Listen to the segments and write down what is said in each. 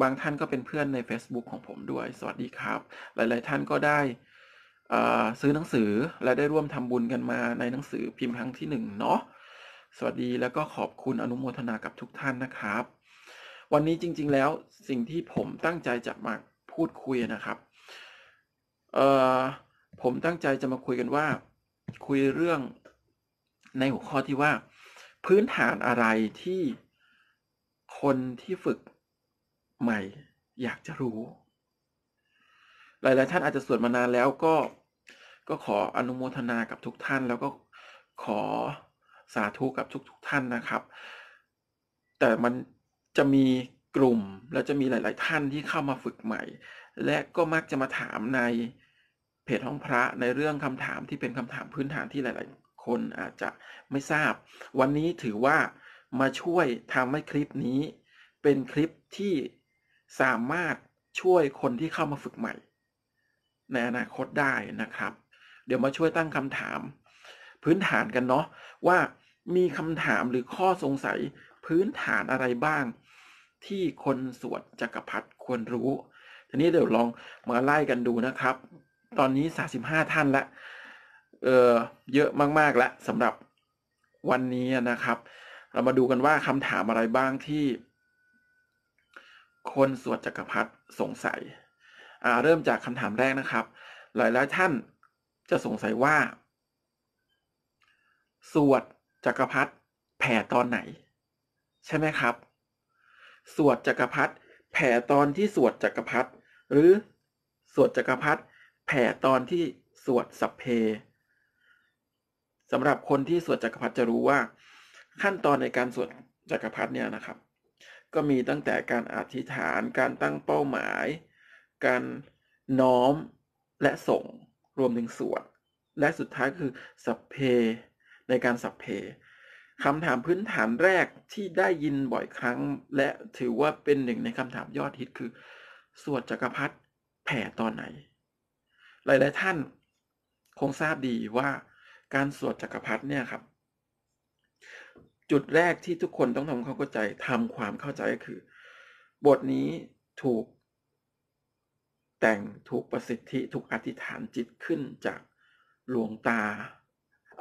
บางท่านก็เป็นเพื่อนใน Facebook ของผมด้วยสวัสดีครับ หลาย ๆท่านก็ได้ซื้อหนังสือและได้ร่วมทำบุญกันมาในหนังสือพิมพ์ครั้งที่หนึ่งเนาะ สวัสดีแล้วก็ขอบคุณ อนุโมทนากับทุกท่านนะครับ วันนี้จริง ๆ แล้วสิ่งที่ผมตั้งใจจะมาพูดคุยนะครับ ผมตั้งใจจะมาคุยกันว่าคุยเรื่องในหัวข้อที่ว่า พื้นฐานอะไรที่คนที่ฝึกใหม่ อยากจะรู้ หลาย ๆท่านอาจจะสวดมานานแล้วก็ก็ขออนุโมทนากับทุกท่านแล้วก็ขอสาธุกับทุกๆทท่านนะครับ แต่มันจะมีกลุ่ม และจะมีหลาย ๆท่านที่เข้ามาฝึกใหม่ และก็มักจะมาถามในเพจห้องพระในเรื่องคำถามที่เป็นคำถามพื้นฐานที่หลาย ๆ คนอาจจะไม่ทราบ วันนี้ถือว่ามาช่วยทำให้คลิปนี้เป็นคลิปที่สามารถช่วยคนที่เข้ามาฝึกใหม่ในอนาคตได้นะครับ เดี๋ยวมาช่วยตั้งคำถาม พื้นฐานกันเนาะว่ามีคำถามหรือข้อสงสัยพื้นฐานอะไรบ้าง ที่คนสวดจักรพรรดิควรรู้ ทีนี้เดี๋ยวลองมาไล่กันดูนะครับ ตอนนี้ 35 ท่านละเออเยอะมาก ๆแล้วสำหรับวันนี้นะครับ เรามาดูกันว่าคำถามอะไรบ้างที่คนสวดจักรพรรดิสงสัย เริ่มจากคำถามแรกนะครับ หลายหลายท่านจะสงสัยว่า สวดจักรพรรดิแผ่ตอนไหน ใช่ไหมครับ สวดจักรพรรดิแผ่ตอนที่สวดจักรพรรดิหรือสวดจักรพรรดิแผ่ตอนที่สวดสัพเพสำหรับคนที่สวดจักรพรรดิจะรู้ว่า ขั้นตอนในการสวดจักรพรรดิเนี่ยนะครับก็มีตั้งแต่การอธิษฐาน การตั้งเป้าหมาย การน้อมและส่ง รวมถึงสวด และสุดท้ายคือสัพเพ ในการสัพเพ คำถามพื้นฐานแรกที่ได้ยินบ่อยครั้ง และถือว่าเป็นหนึ่งในคำถามยอดฮิตคือ สวดจักรพรรดิแผ่ตอนไหน หลาย ๆท่านคงทราบดีว่า การสวดจักรพรรดิเนี่ยครับจุดแรกที่ทุกคนต้องทำความเข้าใจทำความเข้าใจก็คือ บทนี้ถูกแต่งถูกประสิทธิถูกอธิษฐานจิตขึ้นจากหลวงตา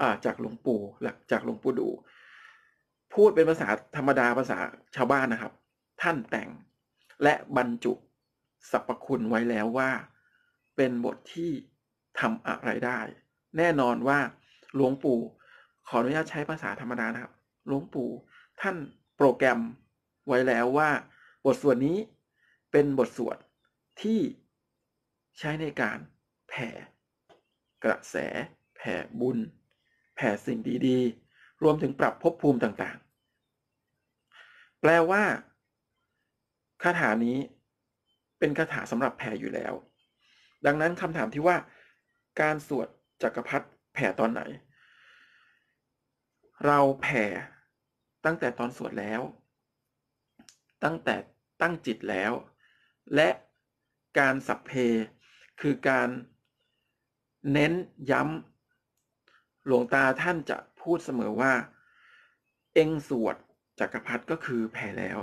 าจากหลวงปู่หลักจากหลวงปู่ดู พูดเป็นภาษาธรรมดาภาษาชาวบ้านนะครับ ท่านแต่งและบรรจุสรรพคุณไว้แล้วว่าเป็นบทที่ทำอะไรได้ แน่นอนว่าหลวงปู่ขออนุญาตใช้ภาษาธรรมดานะครับหลวงปู่ท่านโปรแกรม ไว้แล้วว่า บทสวดนี้เป็นบทสวดที่ใช้ในการแผ่กระแส แผ่บุญ แผ่สิ่งดีๆ รวมถึงปรับภพภูมิต่างๆ แปลว่าคาถานี้เป็นคาถาสำหรับแผ่อยู่แล้ว ดังนั้นคำถามที่ว่าการสวดจักรพรรดิแผ่ตอนไหน เราแผ่ตั้งแต่ตอนสวดแล้ว ตั้งแต่ตั้งจิตแล้ว และการสัพเพ คือการเน้นย้ำหลวงตาท่านจะพูดเสมอว่า เองสวดจักรพรรดิก็คือแผ่แล้ว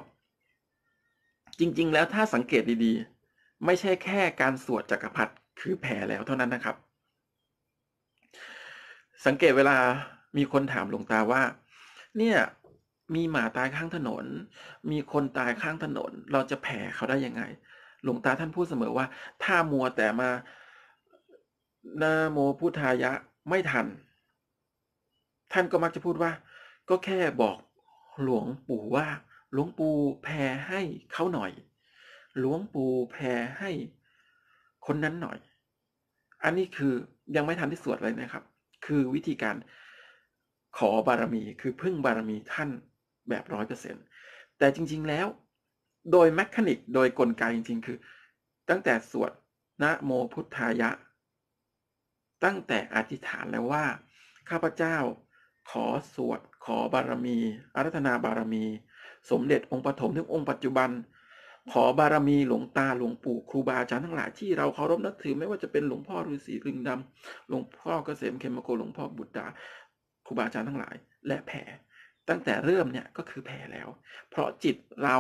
จริงๆ แล้วถ้าสังเกตดีๆ ไม่ใช่แค่การสวดจักรพรรดิคือแผ่แล้วเท่านั้นนะครับ สังเกตเวลามีคนถามหลวงตาว่า เนี่ยมีหมาตายข้างถนน มีคนตายข้างถนน เราจะแผ่เขาได้ยังไง หลวงตาท่านพูดเสมอว่า ถ้ามัวแต่มา นาโมพุทธายะ ไม่ทัน ท่านก็มักจะพูดว่า ก็แค่บอกหลวงปู่ว่า หลวงปู่แผ่ให้เขาหน่อย หลวงปู่แผ่ให้คนนั้นหน่อย อันนี้คือยังไม่ทันที่สวดเลยนะครับ คือวิธีการขอบารมี คือพึ่งบารมีท่านแบบร้อยเปอร์เซ็นแต่จริงๆ แล้วโดยแมคานิกโดยกลไกจริง ๆ คือ ตั้งแต่สวดนะโมพุทธายะ ตั้งแต่อธิษฐานแล้วว่า ข้าพเจ้า ขอสวด ขอบารมีอารัธนาบารมี สมเด็จองค์ปฐมถึง องค์ปัจจุบัน ขอบารมี หลวงตา หลวงปู่ครูบาอาจารย์ทั้งหลายที่เราเคารพนับถือไม่ว่าจะเป็นหลวงพ่อฤาษีลิงดำหลวงพ่อเกษมเขมโกหลวงพ่อบุตรดาครูบาอาจารย์ทั้งหลาย และแผ่ตั้งแต่เริ่มเนี่ยก็คือแผ่แล้ว เพราะจิตเรา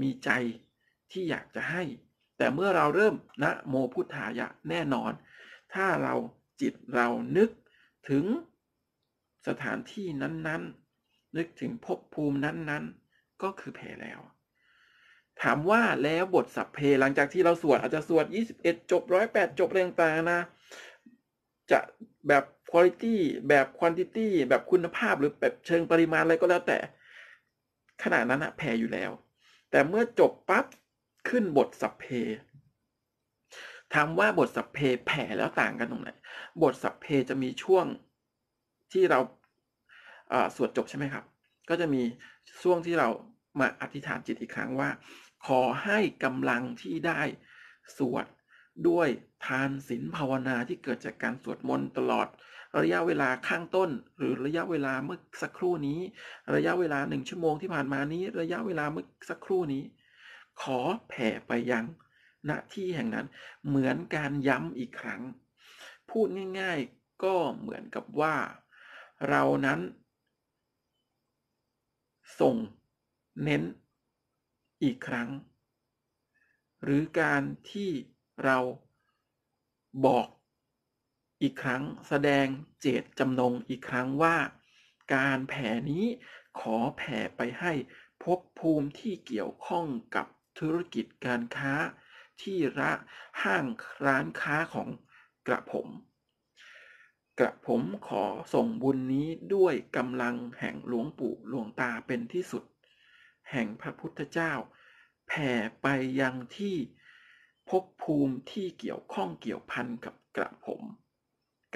มีใจที่อยากจะให้ แต่เมื่อเราเริ่มนะโมพุทธายะแน่นอน ถ้าเราจิตเรานึกถึงสถานที่นั้นๆ นึกถึงภพภูมินั้นๆ ก็คือแผ่แล้ว ถามว่าแล้วบทสัพเพหลังจากที่เราสวดอาจจะสวด21จบร้อยแปดจบเรื่องต่างนะจะแบบ quality แบบ quantity แบบคุณภาพหรือแบบเชิงปริมาณอะไรก็แล้วแต่ขนาดนั้นอะแพรอยู่แล้ว แต่เมื่อจบปั๊บขึ้นบทสัพเพถามว่าบทสัพเพแผ่แล้วต่างกันตรงไหน บทสัพเพจะมีช่วงที่เราสวดจบใช่ไหมครับ ก็จะมีช่วงที่เรามาอธิษฐานจิตอีกครั้งว่า ขอให้กำลังที่ได้สวดด้วยทานศีลภาวนาที่เกิดจากการสวดมนต์ตลอดระยะเวลาข้างต้น หรือระยะเวลาเมื่อสักครู่นี้ ระยะเวลาหนึ่งชั่วโมงที่ผ่านมานี้ ระยะเวลาเมื่อสักครู่นี้ ขอแผ่ไปยังณที่แห่งนั้นเหมือนการย้ำอีกครั้ง พูดง่ายๆก็เหมือนกับว่าเรานั้น ส่งเน้นอีกครั้ง หรือการที่เราบอกอีกครั้งแสดงเจตจำนงอีกครั้งว่า การแผ่นี้ขอแผ่ไปให้พบภูมิที่เกี่ยวข้องกับธุรกิจการค้าที่ระห้างร้านค้าของกระผม กระผมขอส่งบุญนี้ด้วยกำลังแห่งหลวงปู่หลวงตาเป็นที่สุด แห่งพระพุทธเจ้าแผ่ไปยังที่พบภูมิที่เกี่ยวข้องเกี่ยวพันกับกระผม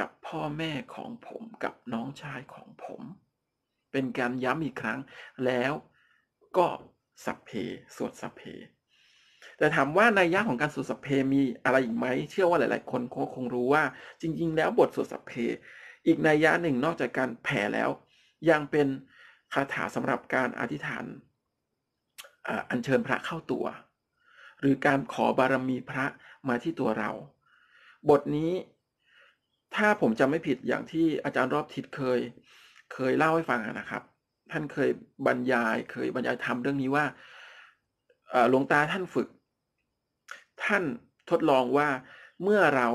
กับพ่อแม่ของผมกับน้องชายของผม เป็นการย้ำอีกครั้งแล้วก็สัพเพสวดสัพเพแต่ถามว่าในยะของการสวดสัพเพมีอะไรอีกไหมเชื่อว่าหลาย ๆ คนคงรู้ว่าจริง ๆ แล้วบทสวดสัพเพอีกในยะหนึ่งนอกจากการแผ่แล้ว ยังเป็นคาถาสำหรับการอธิษฐานอัญเชิญพระเข้าตัว หรือการขอบารมีพระมาที่ตัวเรา บทนี้ถ้าผมจำไม่ผิดอย่างที่อาจารย์รอบทิศเคย เคยเล่าให้ฟังนะครับ ท่านเคยบรรยาย เคยบรรยายธรรมเรื่องนี้ว่า หลวงตาท่านฝึก ท่านทดลองว่าเมื่อเรา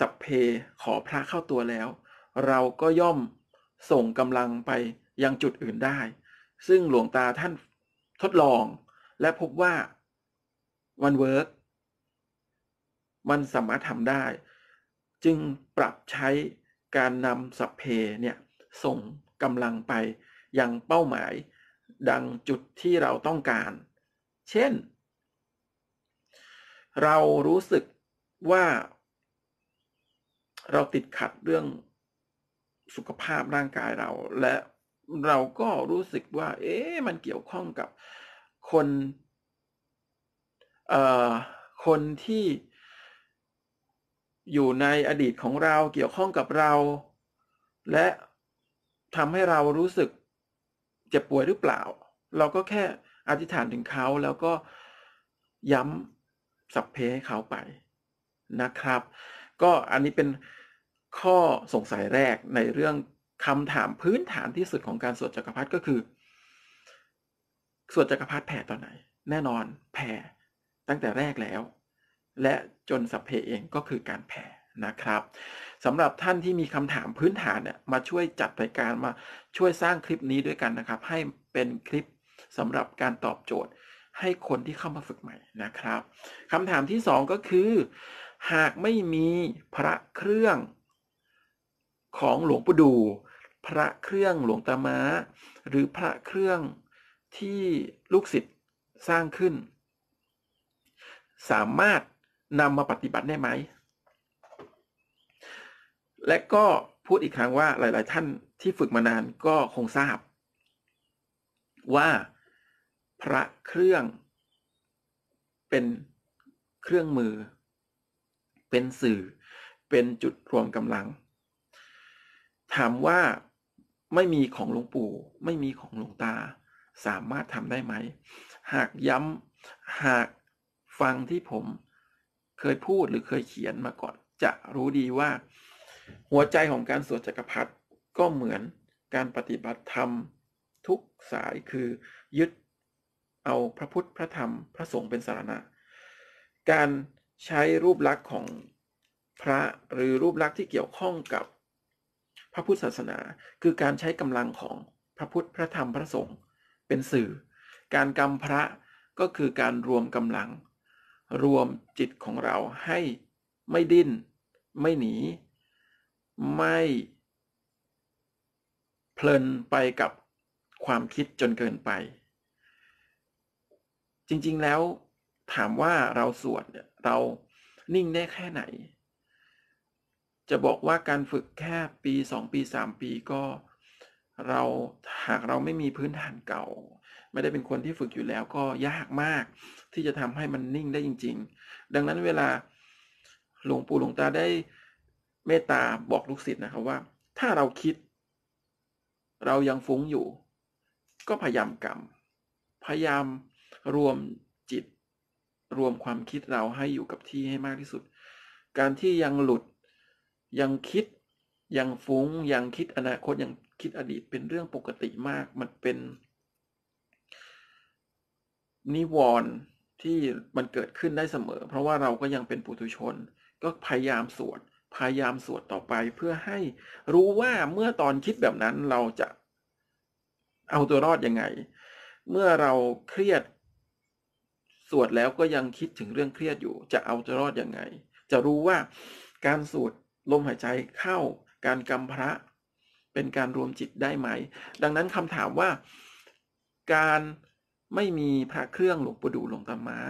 สัพเพขอพระเข้าตัวแล้ว เราก็ย่อมส่งกำลังไปยังจุดอื่นได้ ซึ่งหลวงตาท่านทดลองและพบว่า มันเวิร์กมันสามารถทำได้จึงปรับใช้การนำสัพเพเนี่ยส่งกำลังไป ยังเป้าหมายดังจุดที่เราต้องการ เช่น เรารู้สึกว่า เราติดขัดเรื่องสุขภาพร่างกายเรา และเราก็รู้สึกว่า เอ๊ะมันเกี่ยวข้องกับคนเอ่อคนที่อยู่ในอดีตของเราเกี่ยวข้องกับเรา และทำให้เรารู้สึกเจ็บป่วยหรือเปล่า เราก็แค่อธิษฐานถึงเขาแล้วก็ย้ำสับเพให้เขาไปนะครับ ก็อันนี้เป็นข้อสงสัยแรกในเรื่องคำถามพื้นฐานที่สุดของการสวดจักรพรรดิก็คือ สวดจักรพรรดิแผ่ตอนไหน แน่นอนแผ่ตั้งแต่แรกแล้วและจนสัพเพเองก็คือการแผ่นะครับสำหรับท่านที่มีคำถามพื้นฐานเนี่ยมาช่วยจัดรายการมาช่วยสร้างคลิปนี้ด้วยกันนะครับ ให้เป็นคลิปสำหรับการตอบโจทย์ให้คนที่เข้ามาฝึกใหม่นะครับคำถามที่ 2 ก็คือ หากไม่มีพระเครื่องของหลวงปู่ดู พระเครื่องหลวงตามาหรือพระเครื่องที่ลูกศิษย์สร้างขึ้น สามารถนำมาปฏิบัติได้ไหม และก็พูดอีกครั้งว่าหลาย ๆ ท่านที่ฝึกมานานก็คงทราบ ว่า พระเครื่อง เป็นเครื่องมือ เป็นสื่อ เป็นจุดรวมกำลัง ถามว่าไม่มีของหลวงปู่ไม่มีของหลวงตา สามารถทำได้ไหม หากย้ำหากฟังที่ผมเคยพูดหรือเคยเขียนมาก่อนจะรู้ดีว่า หัวใจของการสวดจักรพรรดิก็เหมือนการปฏิบัติธรรมทุกสายคือยึดเอาพระพุทธพระธรรมพระสงฆ์เป็นสารณะ การใช้รูปลักษณ์ของพระหรือรูปลักษณ์ที่เกี่ยวข้องกับพระพุทธศาสนา คือการใช้กำลังของพระพุทธพระธรรมพระสงฆ์เป็นสื่อ การกำพระก็คือการรวมกำลังรวมจิตของเราให้ไม่ดิ้น ไม่หนี ไม่เพลินไปกับความคิดจนเกินไป จริงๆแล้วถามว่าเราสวดเรานิ่งได้แค่ไหน จะบอกว่าการฝึกแค่ปี 2 ปี 3 ปีก็เราหากเราไม่มีพื้นฐานเก่าไม่ได้เป็นคนที่ฝึกอยู่แล้วก็ยากมาก ที่จะทำให้มันนิ่งได้จริง ๆ ดังนั้นเวลาหลวงปู่หลวงตาได้เมตตาบอกลูกศิษย์นะครับว่าถ้าเราคิด เรายังฟุ้งอยู่ ก็พยายามกมพยายามรวมจิต รวมความคิดเราให้อยู่กับที่ให้มากที่สุด การที่ยังหลุดยังคิดยังฟุ้งยังคิดอนาคตยังคิดอดีตเป็นเรื่องปกติมากมันเป็นนิวรณ์ที่มันเกิดขึ้นได้เสมอ เพราะว่าเราก็ยังเป็นปุถุชน ก็พยายามสวดพยายามสวดต่อไปเพื่อให้รู้ว่าเมื่อตอนคิดแบบนั้นเราจะเอาตัวรอดยังไง เมื่อเราเครียดสวดแล้วก็ยังคิดถึงเรื่องเครียดอยู่ จะเอาตัวรอดยังไง จะรู้ว่าการสวดลมหายใจเข้าการกำพระเป็นการรวมจิตได้ไหม ดังนั้นคำถามว่าการไม่มีพระเครื่องหลวงปู่ดูหลวงตามา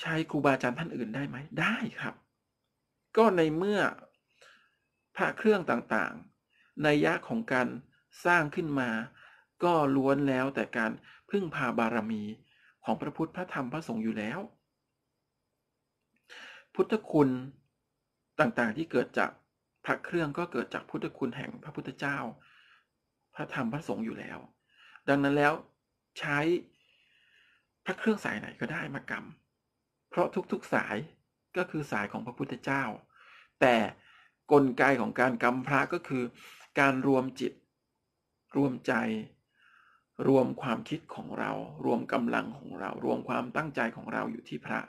ใช้ครูบาอาจารย์ท่านอื่นได้ไหมได้ครับ ก็ในเมื่อพระเครื่องต่างๆ ในยะของการสร้างขึ้นมา ก็ล้วนแล้วแต่การพึ่งพาบารมีของพระพุทธพระธรรมพระสงฆ์อยู่แล้ว พุทธคุณต่างๆที่เกิดจากพระเครื่องก็เกิดจากพุทธคุณแห่งพระพุทธเจ้า พระธรรมพระสงฆ์อยู่แล้ว ดังนั้นแล้วใช้พระเครื่องสายไหนก็ได้มากำเพราะทุก ๆสายก็คือสายของพระพุทธเจ้า แต่กลไกของการกำพระก็คือการรวมจิต รวมใจ รวมความคิดของเรา รวมกำลังของเรารวมความตั้งใจของเราอยู่ที่พระ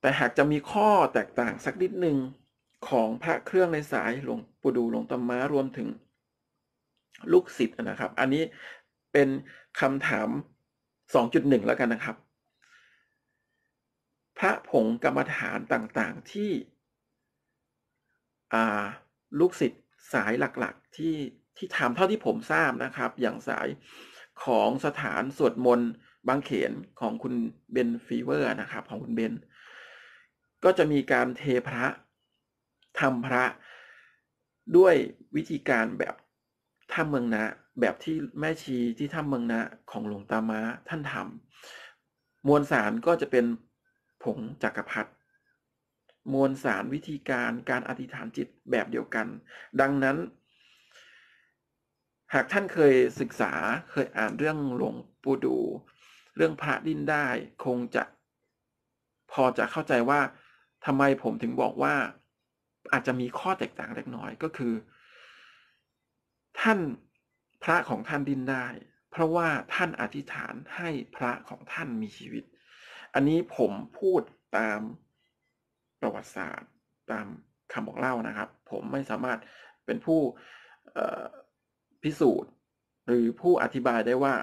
แต่หากจะมีข้อแตกต่างสักนิดหนึ่งของพระเครื่องในสาย หลวงปู่ดูหลวงตมมารวมถึงลูกศิษย์นะครับ อันนี้เป็นคำถาม 2.1 แล้วกันนะครับ พระผงกรรมฐานต่างๆที่ลูกศิษย์สายหลักๆที่ที่ทำเท่าที่ผมทราบนะครับ อย่างสายของสถานสวดมนต์บางเขนของคุณเบนฟีเวอร์นะครับ ของคุณเบน ก็จะมีการเทพระทำพระ ด้วยวิธีการแบบทำเมืองนะแบบที่แม่ชีที่ถ้ำเมืองนะ ของหลวงตามาท่านทำมวลสารก็จะเป็น ผงจักรพรรดิมวลสารวิธีการการอธิษฐานจิตแบบเดียวกัน ดังนั้น หากท่านเคยศึกษาเคยอ่านเรื่องหลวงปู่ดู เรื่องพระดิ้นได้คงจะพอจะเข้าใจว่าทำไมผมถึงบอกว่าอาจจะมีข้อแตกต่างเล็กน้อยก็คือ ท่านพระของท่านดิ้นได้ เพราะว่าท่านอธิษฐานให้พระของท่านมีชีวิต อันนี้ผมพูดตามประวัติศาสตร์ตามคำบอกเล่านะครับ ผมไม่สามารถเป็นผู้พิสูจน์หรือผู้อธิบายได้ว่า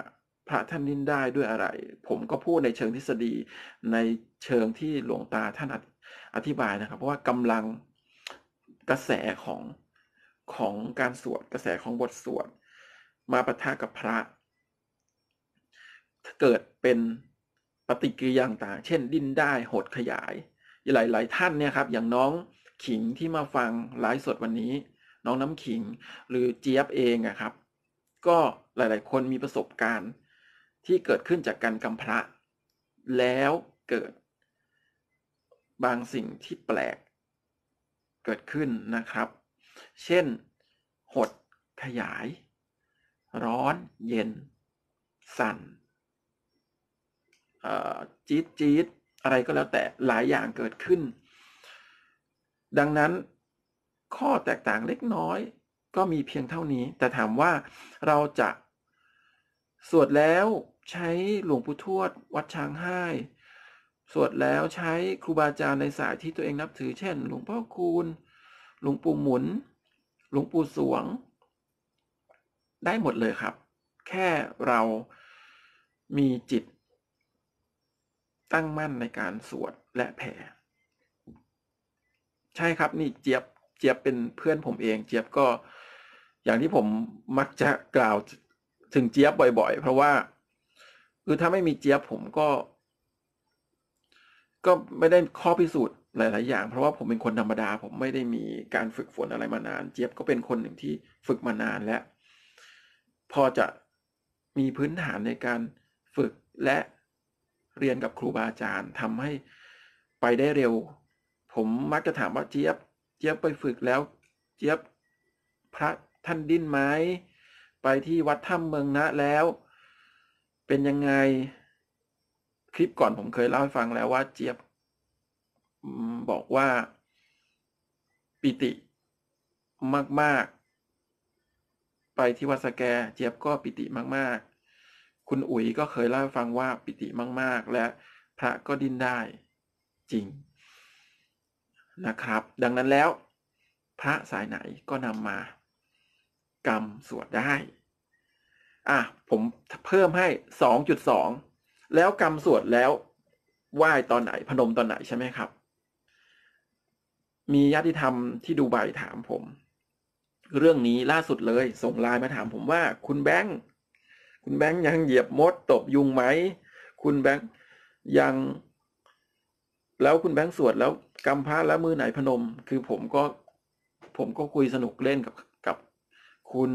พระท่านดิ้นได้ด้วยอะไร ผมก็พูดในเชิงทฤษฎีในเชิงที่หลวงตาท่านอธิบายนะครับ เพราะว่ากำลังกระแสของของการสวดกระแสของบทสวดมาปะทะกับพระเกิดเป็นปฏิกิริยาต่างเช่น ดิ้นได้ หดขยาย หลาย ๆ ท่านเนี่ยครับ อย่างน้องขิงที่มาฟังไลฟ์สด วันนี้ น้องน้ำขิง หรือเจี๊ยบเองนะครับ ก็หลาย ๆคนมีประสบการณ์ที่เกิดขึ้นจากการกำพระแล้วเกิดบางสิ่งที่แปลกเกิดขึ้นนะครับ เช่นหดขยายร้อนเย็น สั่นจี๊ดจี๊ดอะไรก็แล้วแต่หลายอย่างเกิดขึ้น ดังนั้น ข้อแตกต่างเล็กน้อยก็มีเพียงเท่านี้ แต่ถามว่าเราจะสวดแล้วใช้หลวงปู่ทวด วัดช้างห้ สวดแล้วใช้ครูบาอาจารย์ในสายที่ตัวเองนับถือ เช่นหลวงพ่อคูณ หลวงปู่หมุน หลวงปู่สวงได้หมดเลยครับ แค่เรามีจิตตั้งมั่นในการสวดและแผ่ ใช่ครับ นี่เจี๊ยบ เจี๊ยบเป็นเพื่อนผมเอง เจี๊ยบก็ อย่างที่ผมมักจะกล่าวถึงเจี๊ยบบ่อย ๆ เพราะว่า คือถ้าไม่มีเจี๊ยบผมก็ ก็ไม่ได้ข้อพิสูจน์หลายๆอย่าง เพราะว่าผมเป็นคนธรรมดา ผมไม่ได้มีการฝึกฝนอะไรมานาน เจี๊ยบก็เป็นคนหนึ่งที่ฝึกมานานและพอจะมีพื้นฐานในการฝึกและเรียนกับครูบาอาจารย์ทำให้ไปได้เร็ว ผมมักจะถามว่าเจี๊ยบเจี๊ยบไปฝึกแล้ว เจี๊ยบพระท่านดิ้นไหม ไปที่วัดถ้ำเมืองนะแล้ว เป็นยังไงคลิปก่อนผมเคยเล่าให้ฟังแล้วว่าเจี๊ยบบอกว่าปิติมากไปที่วัดสแกเจี๊ยบก็ปิติมาก ๆ คุณอุ๋ยก็เคยเล่าฟังว่าปิติมาก ๆ และพระก็ดิ้นได้จริงนะครับดังนั้นแล้ว พระสายไหนก็นำมากรรมสวดได้ อ่ะผมเพิ่มให้ 2.2 แล้วกรรมสวดแล้วไหว้ตอนไหนพนมตอนไหนใช่ไหมครับ มีญาติธรรมที่ดูใบถามผมเรื่องนี้ล่าสุดเลย ส่งไลน์มาถามผมว่า คุณแบงค์คุณแบงค์ยังเหยียบมดตบยุงไหมคุณแบงค์ยัง แล้วคุณแบงค์สวดแล้วกำพ้าแล้วมือไหนพนม คือผมก็ผมก็คุยสนุกเล่นกับกับคุณ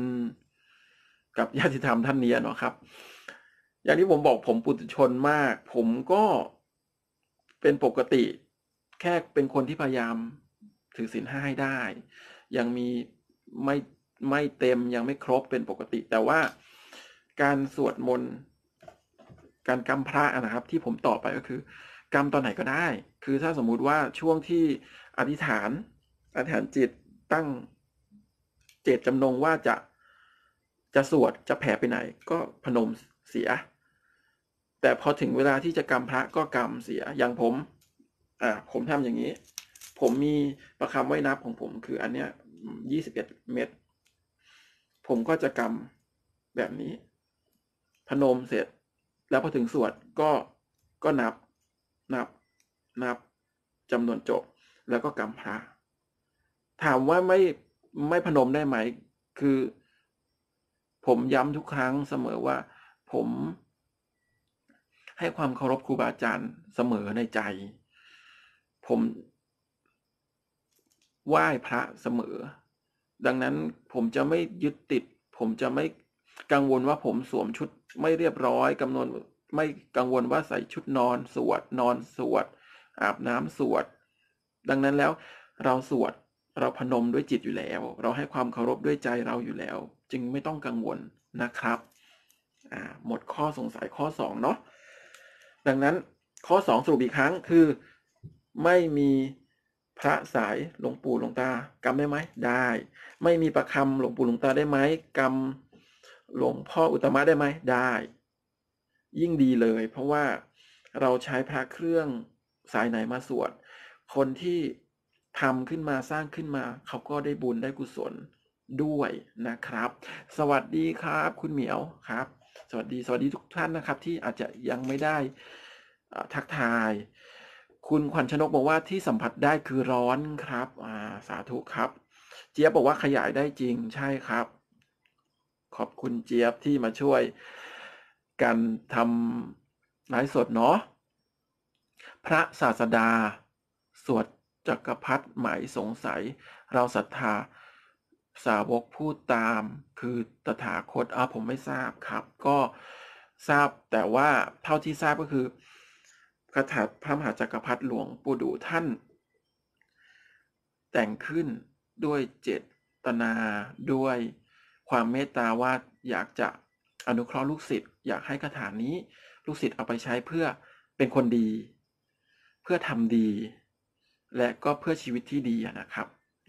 กับญาติธรรมท่านนี้เนาะครับ อย่างที่ผมบอกผมปุถุชนมาก ผมก็เป็นปกติ แค่เป็นคนที่พยายามถือศีลห้าให้ได้ ยังมีไม่ไม่เต็มยังไม่ครบเป็นปกติ แต่ว่าการสวดมนต์การกำพระนะครับ ที่ผมตอบไปก็คือกำตอนไหนก็ได้ คือถ้าสมมุติว่าช่วงที่อธิษฐานอธิษฐานจิตตั้งเจตจำนงว่าจะจะสวดจะแผ่ไปไหน ก็พนมเสียแต่พอถึงเวลาที่จะกำพระก็กำเสียอย่างผมอ่าผมทำอย่างนี้ ผมมีประคำไว้นับของผมคืออันเนี้ยยี่สิบเอ็ดเมตร ผมก็จะกำแบบนี้ พนมเสร็จ แล้วพอถึงสวดก็ก็นับนับ นับจำนวนจบแล้วก็กำพระถามว่าไม่ไม่พนมได้ไหม คือ ผมย้ำทุกครั้งเสมอว่า ผมให้ความเคารพครูบาอาจารย์เสมอในใจ ผมไหว้พระเสมอ ดังนั้นผมจะไม่ยึดติด ผมจะไม่กังวลว่าผมสวมชุด ไม่เรียบร้อยกำนวนไม่กังวลว่าใส่ชุดนอน สวดนอนสวด อาบน้ำสวด ดังนั้นแล้วเราสวดเราพนมด้วยจิตอยู่แล้ว เราให้ความเคารพด้วยใจเราอยู่แล้ว จึงไม่ต้องกังวลนะครับ หมดข้อสงสัยข้อ2เนาะ ดังนั้นข้อ2สรุปอีกครั้งคือไม่มีพระสายหลวงปู่หลวงตา กรรมได้ไหมได้ ไม่มีประคำหลวงปู่หลวงตาได้ไหมกรรมหลวงพ่ออุตมะได้ไหมได้ ยิ่งดีเลย เพราะว่าเราใช้พระเครื่องสายไหนมาสวด คนที่ทำขึ้นมาสร้างขึ้นมา เขาก็ได้บุญได้กุศลด้วยนะครับ สวัสดีครับ คุณเหมียวครับ สวัสดีสวัสดีทุกท่านนะครับที่อาจจะยังไม่ได้ทักทายคุณขวัญชนกบอกว่าที่สัมผัสได้คือร้อนครับอ่าสาธุครับ เจี๊ยบบอกว่าขยายได้จริงใช่ครับ ขอบคุณเจี๊ยบที่มาช่วยกันทำนลยสดเนาะพระศาสดาสวดจักรพรรดิหมายสงสัย เราศรัทธาสาวกพูดตาม คือตถาคตอ่าผมไม่ทราบครับ ก็ทราบแต่ว่าเท่าที่ทราบก็คือพระถาพระมหาจักรพรรดิหลวงปู่ดูท่าน แต่งขึ้นด้วยเจตนาด้วยความเมตตาว่าอยากจะอนุเคราะห์ลูกศิษย์อยากให้คาถานี้ลูกศิษย์เอาไปใช้เพื่อเป็นคนดี เพื่อทำดี และก็เพื่อชีวิตที่ดีนะครับ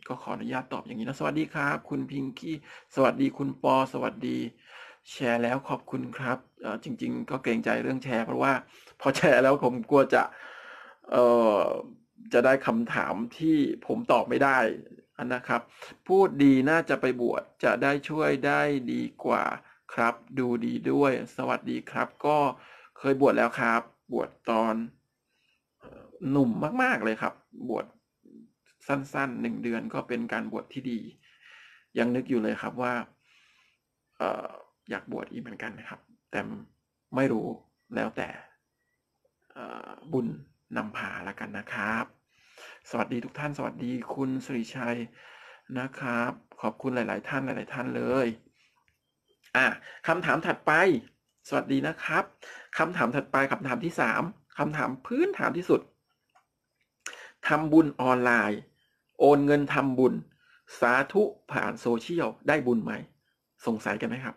ก็ขออนุญาตตอบอย่างนี้นะ สวัสดีครับคุณพิงกี้สวัสดีคุณปอสวัสดีแชร์แล้วขอบคุณครับจริง ๆ ก็เกรงใจเรื่องแชร์ เพราะว่าพอแชร์แล้วผมกลัวจะ เอ่อ จะได้คำถามที่ผมตอบไม่ได้นะครับ พูดดีน่าจะไปบวชจะได้ช่วยได้ดีกว่าครับ ดูดีด้วยสวัสดีครับ ก็เคยบวชแล้วครับ บวชตอนหนุ่มมาก ๆเลยครับ บวชสั้นๆหนึ่งเดือนก็เป็นการบวชที่ดี ยังนึกอยู่เลยครับว่าอยากบวชอีกเหมือนกันนะครับ แต่ไม่รู้แล้วแต่บุญนำพาแล้วกันนะครับ สวัสดีทุกท่าน สวัสดีคุณสุริชัยนะครับ ขอบคุณหลายๆ ท่านหลายๆท่านเลยอ่ะคำถามถัดไป สวัสดีนะครับ คำถามถัดไปคำถามที่สามคำถามพื้นฐานที่สุด ทำบุญออนไลน์ โอนเงินทำบุญ สาธุผ่านโซเชียลได้บุญไหม สงสัยกันไหมครับ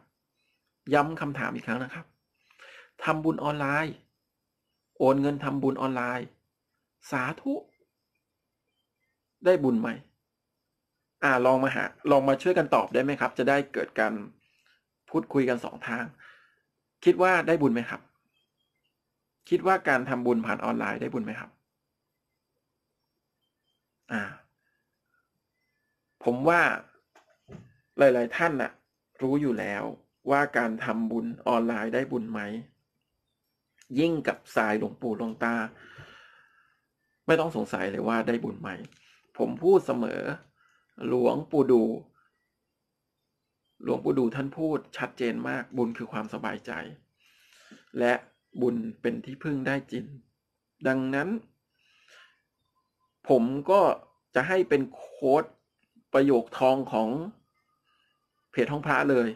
ย้ำคำถามอีกครั้งนะครับทำบุญออนไลน์ โอนเงินทำบุญออนไลน์ สาธุได้บุญไหมอ่าลองมาหาลองมาช่วยกันตอบได้ไหมครับ จะได้เกิดการพูดคุยกันสองทาง คิดว่าได้บุญไหมครับ คิดว่าการทำบุญผ่านออนไลน์ได้บุญไหมครับอ่าผมว่าหลาย ๆท่านน่ะ รู้อยู่แล้วว่าการทำบุญออนไลน์ได้บุญไหม ยิ่งกับสายหลวงปู่หลวงตา ไม่ต้องสงสัยเลยว่าได้บุญไหม ผมพูดเสมอหลวงปู่ดู หลวงปู่ดูท่านพูดชัดเจนมากบุญคือความสบายใจ และบุญเป็นที่พึ่งได้จริงดังนั้น ผมก็จะให้เป็นโค้ดประโยคทองของเพจท้องพระเลย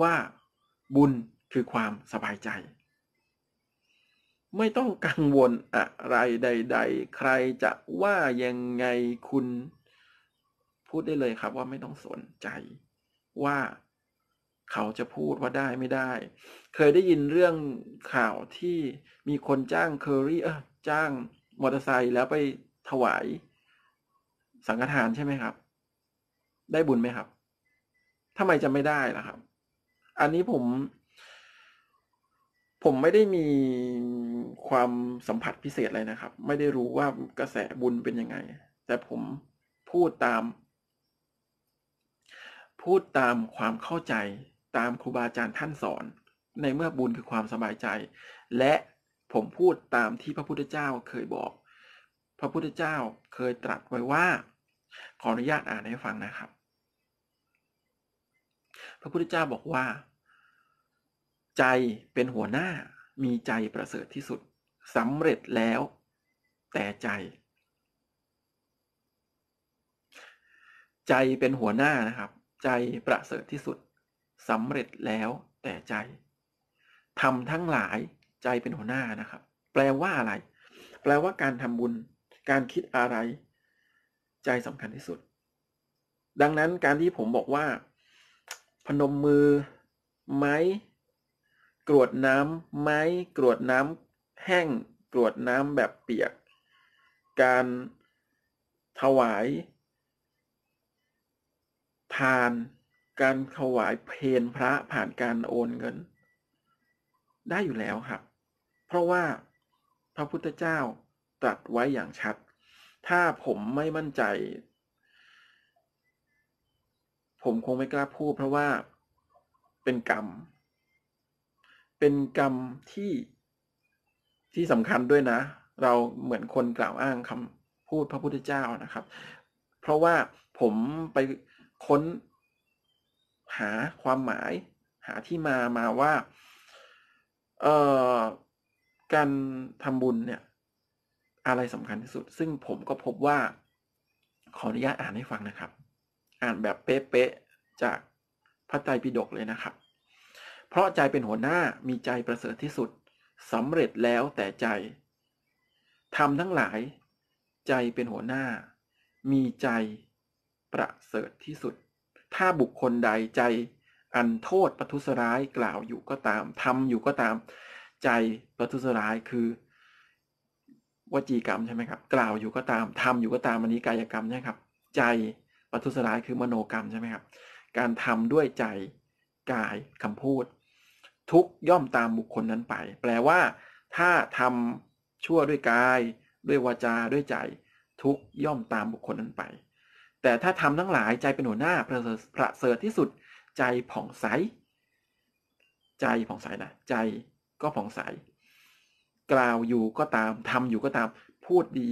ว่าบุญคือความสบายใจ ไม่ต้องกังวลอะไรใด ๆ ใครจะว่ายังไงคุณ พูดได้เลยครับ ว่าไม่ต้องสนใจ ว่าเขาจะพูดว่าได้ไม่ได้ เคยได้ยินเรื่องข่าวที่มีคนจ้างเคอรี่เออจ้างมอเตอร์ไซค์แล้วไปถวาย สังฆทานใช่ไหมครับ ได้บุญไหมครับทำไมจะไม่ได้ล่ะครับอันนี้ผม ผมไม่ได้มีความสัมผัสพิเศษเลยนะครับ ไม่ได้รู้ว่ากระแสบุญเป็นยังไง แต่ผมพูดตาม พูดตามความเข้าใจตามครูบาอาจารย์ท่านสอนในเมื่อบุญคือความสบายใจ และผมพูดตามที่พระพุทธเจ้าเคยบอก พระพุทธเจ้าเคยตรัสไว้ว่าขออนุญาตอ่านให้ฟังนะครับพระพุทธเจ้าบอกว่า ใจเป็นหัวหน้า มีใจประเสริฐที่สุดสำเร็จแล้ว แต่ใจ ใจเป็นหัวหน้านะครับ ใจประเสริฐที่สุดสำเร็จแล้ว แต่ใจทำทั้งหลายใจเป็นหัวหน้านะครับ แปลว่าอะไร แปลว่าการทำบุญการคิดอะไร ใจสำคัญที่สุด ดังนั้นการที่ผมบอกว่าพนมมือ ไม้ กรวดน้ำไม้ กรวดน้ำแห้ง กรวดน้ำแบบเปียก การถวาย ทานการถวายเพนพระผ่านการโอนเงิน ได้อยู่แล้วครับเพราะว่าพระพุทธเจ้าตรัสไว้อย่างชัด ถ้าผมไม่มั่นใจผมคงไม่กล้าพูด เพราะว่าเป็นกรรม เป็นกรรมที่ที่สำคัญด้วยนะ เราเหมือนคนกล่าวอ้างคำพูดพระพุทธเจ้านะครับ เพราะว่าผมไปค้นหาความหมายหาที่มามาว่า เอ่อการทำบุญเนี่ย อะไรสำคัญที่สุด ซึ่งผมก็พบว่าขออนุญาตอ่านให้ฟังนะครับอ่านแบบเป๊ะๆจากพระไตรปิฎกเลยนะครับ เพราะใจเป็นหัวหน้ามีใจประเสริฐที่สุดสำเร็จแล้วแต่ใจทำทั้งหลาย ใจเป็นหัวหน้า มีใจประเสริฐที่สุด ถ้าบุคคลใดใจอันโทษประทุษร้ายกล่าวอยู่ก็ตามทำอยู่ก็ตาม ใจประทุษร้ายคือ วจีกรรมใช่ไหมครับ กล่าวอยู่ก็ตามทำอยู่ก็ตามอันนี้กายกรรมใช่ครับใจปัทุส้ายคือมโนกรรมใช่ไหมครับ การทำด้วยใจ กายคำพูด ทุกย่อมตามบุคคลนั้นไป แปลว่า ถ้าทำชั่วด้วยกายด้วยวาจาด้วยใจทุกย่อมตามบุคคลนั้นไป แต่ถ้าทำทั้งหลายใจเป็นหัวหน้าประเสริฐที่สุด ใจผ่องใส ใจผ่องใสนะใจก็ผ่องใส กล่าวอยู่ก็ตามทำอยู่ก็ตามพูดดี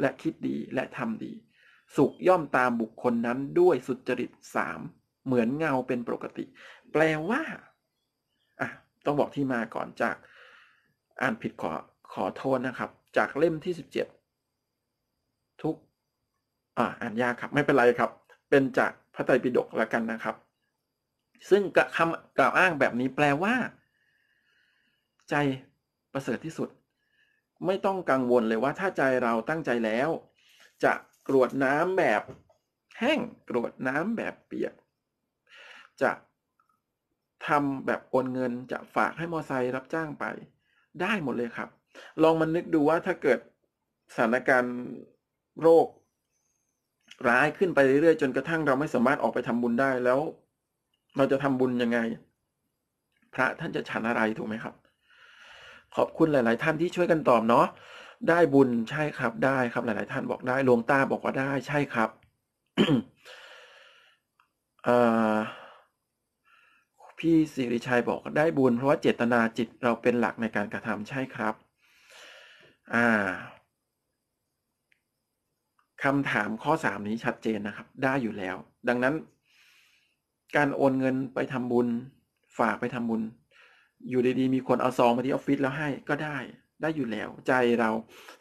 และคิดดีและทำดีสุขย่อมตามบุคคลนั้นด้วยสุจริตสามเหมือนเงาเป็นปกติ แปลว่าอ่ะต้องบอกที่มาก่อนจาก อ่านผิดขอขอโทษนะครับ จากเล่มที่สิบเจ็ดทุก อ่าอ่านยากครับ ไม่เป็นไรครับ เป็นจากพระไตรปิฎกแล้วกันนะครับ ซึ่งคำกล่าวอ้างแบบนี้แปลว่า ใจประเสริฐที่สุด ไม่ต้องกังวลเลยว่าถ้าใจเราตั้งใจแล้ว จะกรวดน้ำแบบแห้งกรวดน้ำแบบเปียกจะทำแบบโอนเงิน จะฝากให้มอไซค์รับจ้างไป ได้หมดเลยครับ ลองมันนึกดูว่าถ้าเกิดสถานการณ์โรคร้ายขึ้นไปเรื่อยๆ จนกระทั่งเราไม่สามารถออกไปทำบุญได้แล้ว เราจะทำบุญยังไง พระท่านจะฉันอะไรถูกไหมครับ ขอบคุณหลายๆท่านที่ช่วยกันตอบเนาะได้บุญ ใช่ครับได้ครับหลาย ๆ ท่านบอกได้หลวงตาบอกว่าได้ใช่ครับ พี่สิริชัยบอกได้บุญ เพราะว่าเจตนาจิตเราเป็นหลักในการกระทำ ใช่ครับอ่าคำถามข้อสามนี้ชัดเจนนะครับ ได้อยู่แล้ว ดังนั้น การโอนเงินไปทำบุญ ฝากไปทำบุญ อยู่ดีๆ มีคนเอาซองมาที่ออฟฟิศแล้วให้ก็ได้ได้อยู่แล้วใจเรา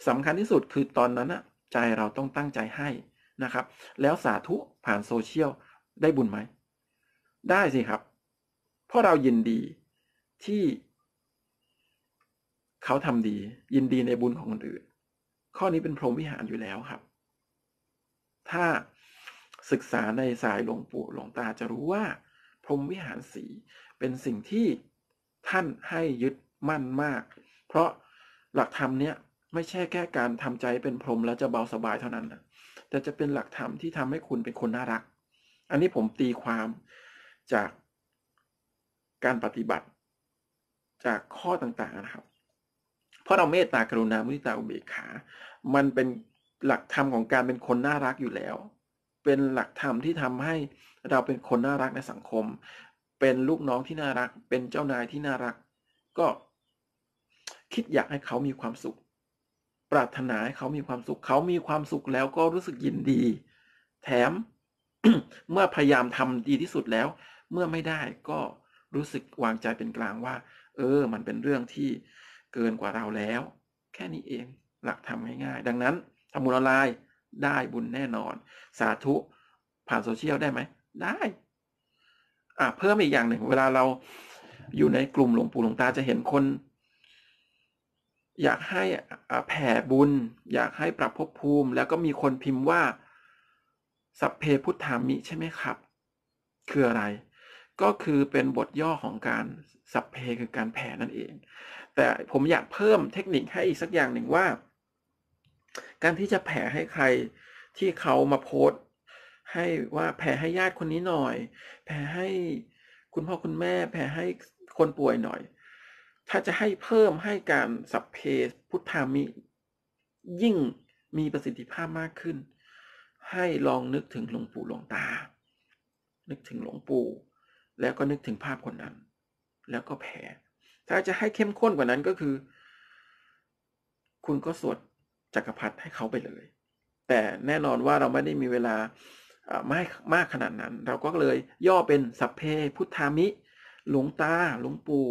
สำคัญที่สุดคือตอนนั้นอะใจเราต้องตั้งใจให้นะครับ แล้วสาธุผ่านโซเชียล ได้บุญไหมได้สิครับ เพราะเรายินดีที่เขาทำดียินดีในบุญของคนอื่น ข้อนี้เป็นพรหมวิหารอยู่แล้วครับ ถ้าศึกษาในสายหลวงปู่หลวงตาจะรู้ว่า พรหมวิหารสีเป็นสิ่งที่ท่านให้ยึดมั่นมาก เพราะหลักธรรมเนี้ยไม่ใช่แค่การทำใจเป็นพรหมแล้วจะเบาสบายเท่านั้นนะแต่จะเป็นหลักธรรมที่ทำให้คุณเป็นคนน่ารัก อันนี้ผมตีความจากการปฏิบัติจากข้อต่าง ๆนะครับ เพราะเราเมตตากรุณามุทิตาอุเบกขา มันเป็นหลักธรรมของการเป็นคนน่ารักอยู่แล้ว เป็นหลักธรรมที่ทำให้เราเป็นคนน่ารักในสังคม เป็นลูกน้องที่น่ารัก เป็นเจ้านายที่น่ารัก ก็คิดอยากให้เขามีความสุข ปรารถนาให้เขามีความสุข เขามีความสุขแล้วก็รู้สึกยินดี แถม เมื่อพยายามทำดีที่สุดแล้ว เมื่อไม่ได้ก็รู้สึกวางใจเป็นกลางว่า เออ มันเป็นเรื่องที่เกินกว่าเราแล้ว แค่นี้เอง หลักทำง่ายๆ ดังนั้นทำบุญออนไลน์ได้บุญแน่นอน สาธุ ผ่านโซเชียลได้ไหม ได้ อ่า เพิ่มอีกอย่างหนึ่ง เวลาเราอยู่ในกลุ่มหลวงปู่หลวงตาจะเห็นคนอยากให้แผ่บุญ อยากให้ปรับภพภูมิ แล้วก็มีคนพิมพ์ว่าสัพเพพุทธามิใช่ไหมครับ คืออะไร ก็คือเป็นบทย่อของการสัพเพคือการแผ่นั่นเอง แต่ผมอยากเพิ่มเทคนิคให้อีกสักอย่างหนึ่งว่า การที่จะแผ่ให้ใครที่เขามาโพสต์ ให้ว่าแผ่ให้ญาติคนนี้หน่อย แผ่ให้คุณพ่อคุณแม่ แผ่ให้คนป่วยหน่อยถ้าจะให้เพิ่มให้การสัพเพ พุทธามิ ยิ่งมีประสิทธิภาพมากขึ้น ให้ลองนึกถึงหลวงปู่หลวงตา นึกถึงหลวงปู่ แล้วก็นึกถึงภาพคนนั้น แล้วก็แผ่ ถ้าจะให้เข้มข้นกว่านั้นก็คือ คุณก็สวดจักรพรรดิให้เขาไปเลย แต่แน่นอนว่าเราไม่ได้มีเวลาไม่มากขนาดนั้น เราก็เลยย่อเป็นสัพเพ พุทธามิ หลวงตา หลวงปู่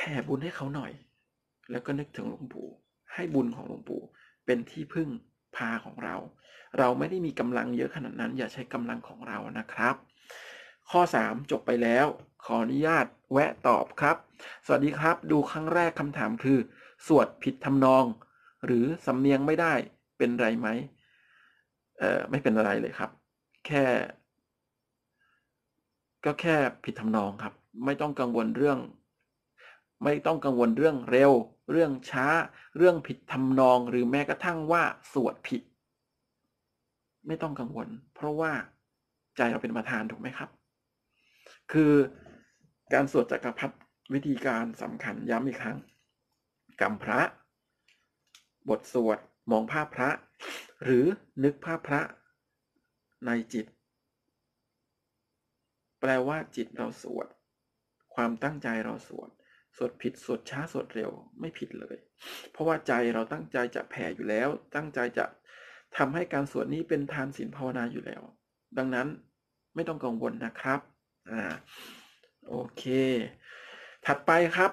แผ่บุญให้เขาหน่อย แล้วก็นึกถึงหลวงปู่ ให้บุญของหลวงปู่เป็นที่พึ่งพาของเรา เราไม่ได้มีกำลังเยอะขนาดนั้นอย่าใช้กำลังของเรานะครับ ข้อ 3จบไปแล้วขออนุญาตแวะตอบครับ สวัสดีครับดูครั้งแรกคำถามคือ สวดผิดทำนอง หรือสำเนียงไม่ได้เป็นไรไหมเออไม่เป็นอะไรเลยครับ แค่ ก็แค่ผิดทำนองครับ ไม่ต้องกังวลเรื่องไม่ต้องกังวลเรื่องเร็วเรื่องช้า เรื่องผิดทำนอง หรือแม้กระทั่งว่า สวดผิด ไม่ต้องกังวล เพราะว่า ใจเราเป็นประธานถูกไหมครับ คือ การสวดจักรพรรดิวิธีการสำคัญย้ำอีกครั้งกมพระ บทสวด มองภาพพระ หรือนึกภาพพระ ในจิต แปลว่าจิตเราสวด ความตั้งใจเราสวดสวดผิดสวดช้าสวดเร็วไม่ผิดเลย เพราะว่าใจเราตั้งใจจะแผ่อยู่แล้ว ตั้งใจจะทำให้การสวดนี้เป็นทานศีลภาวนาอยู่แล้ว ดังนั้นไม่ต้องกังวลนะครับอ่าโอเค ถัดไปครับ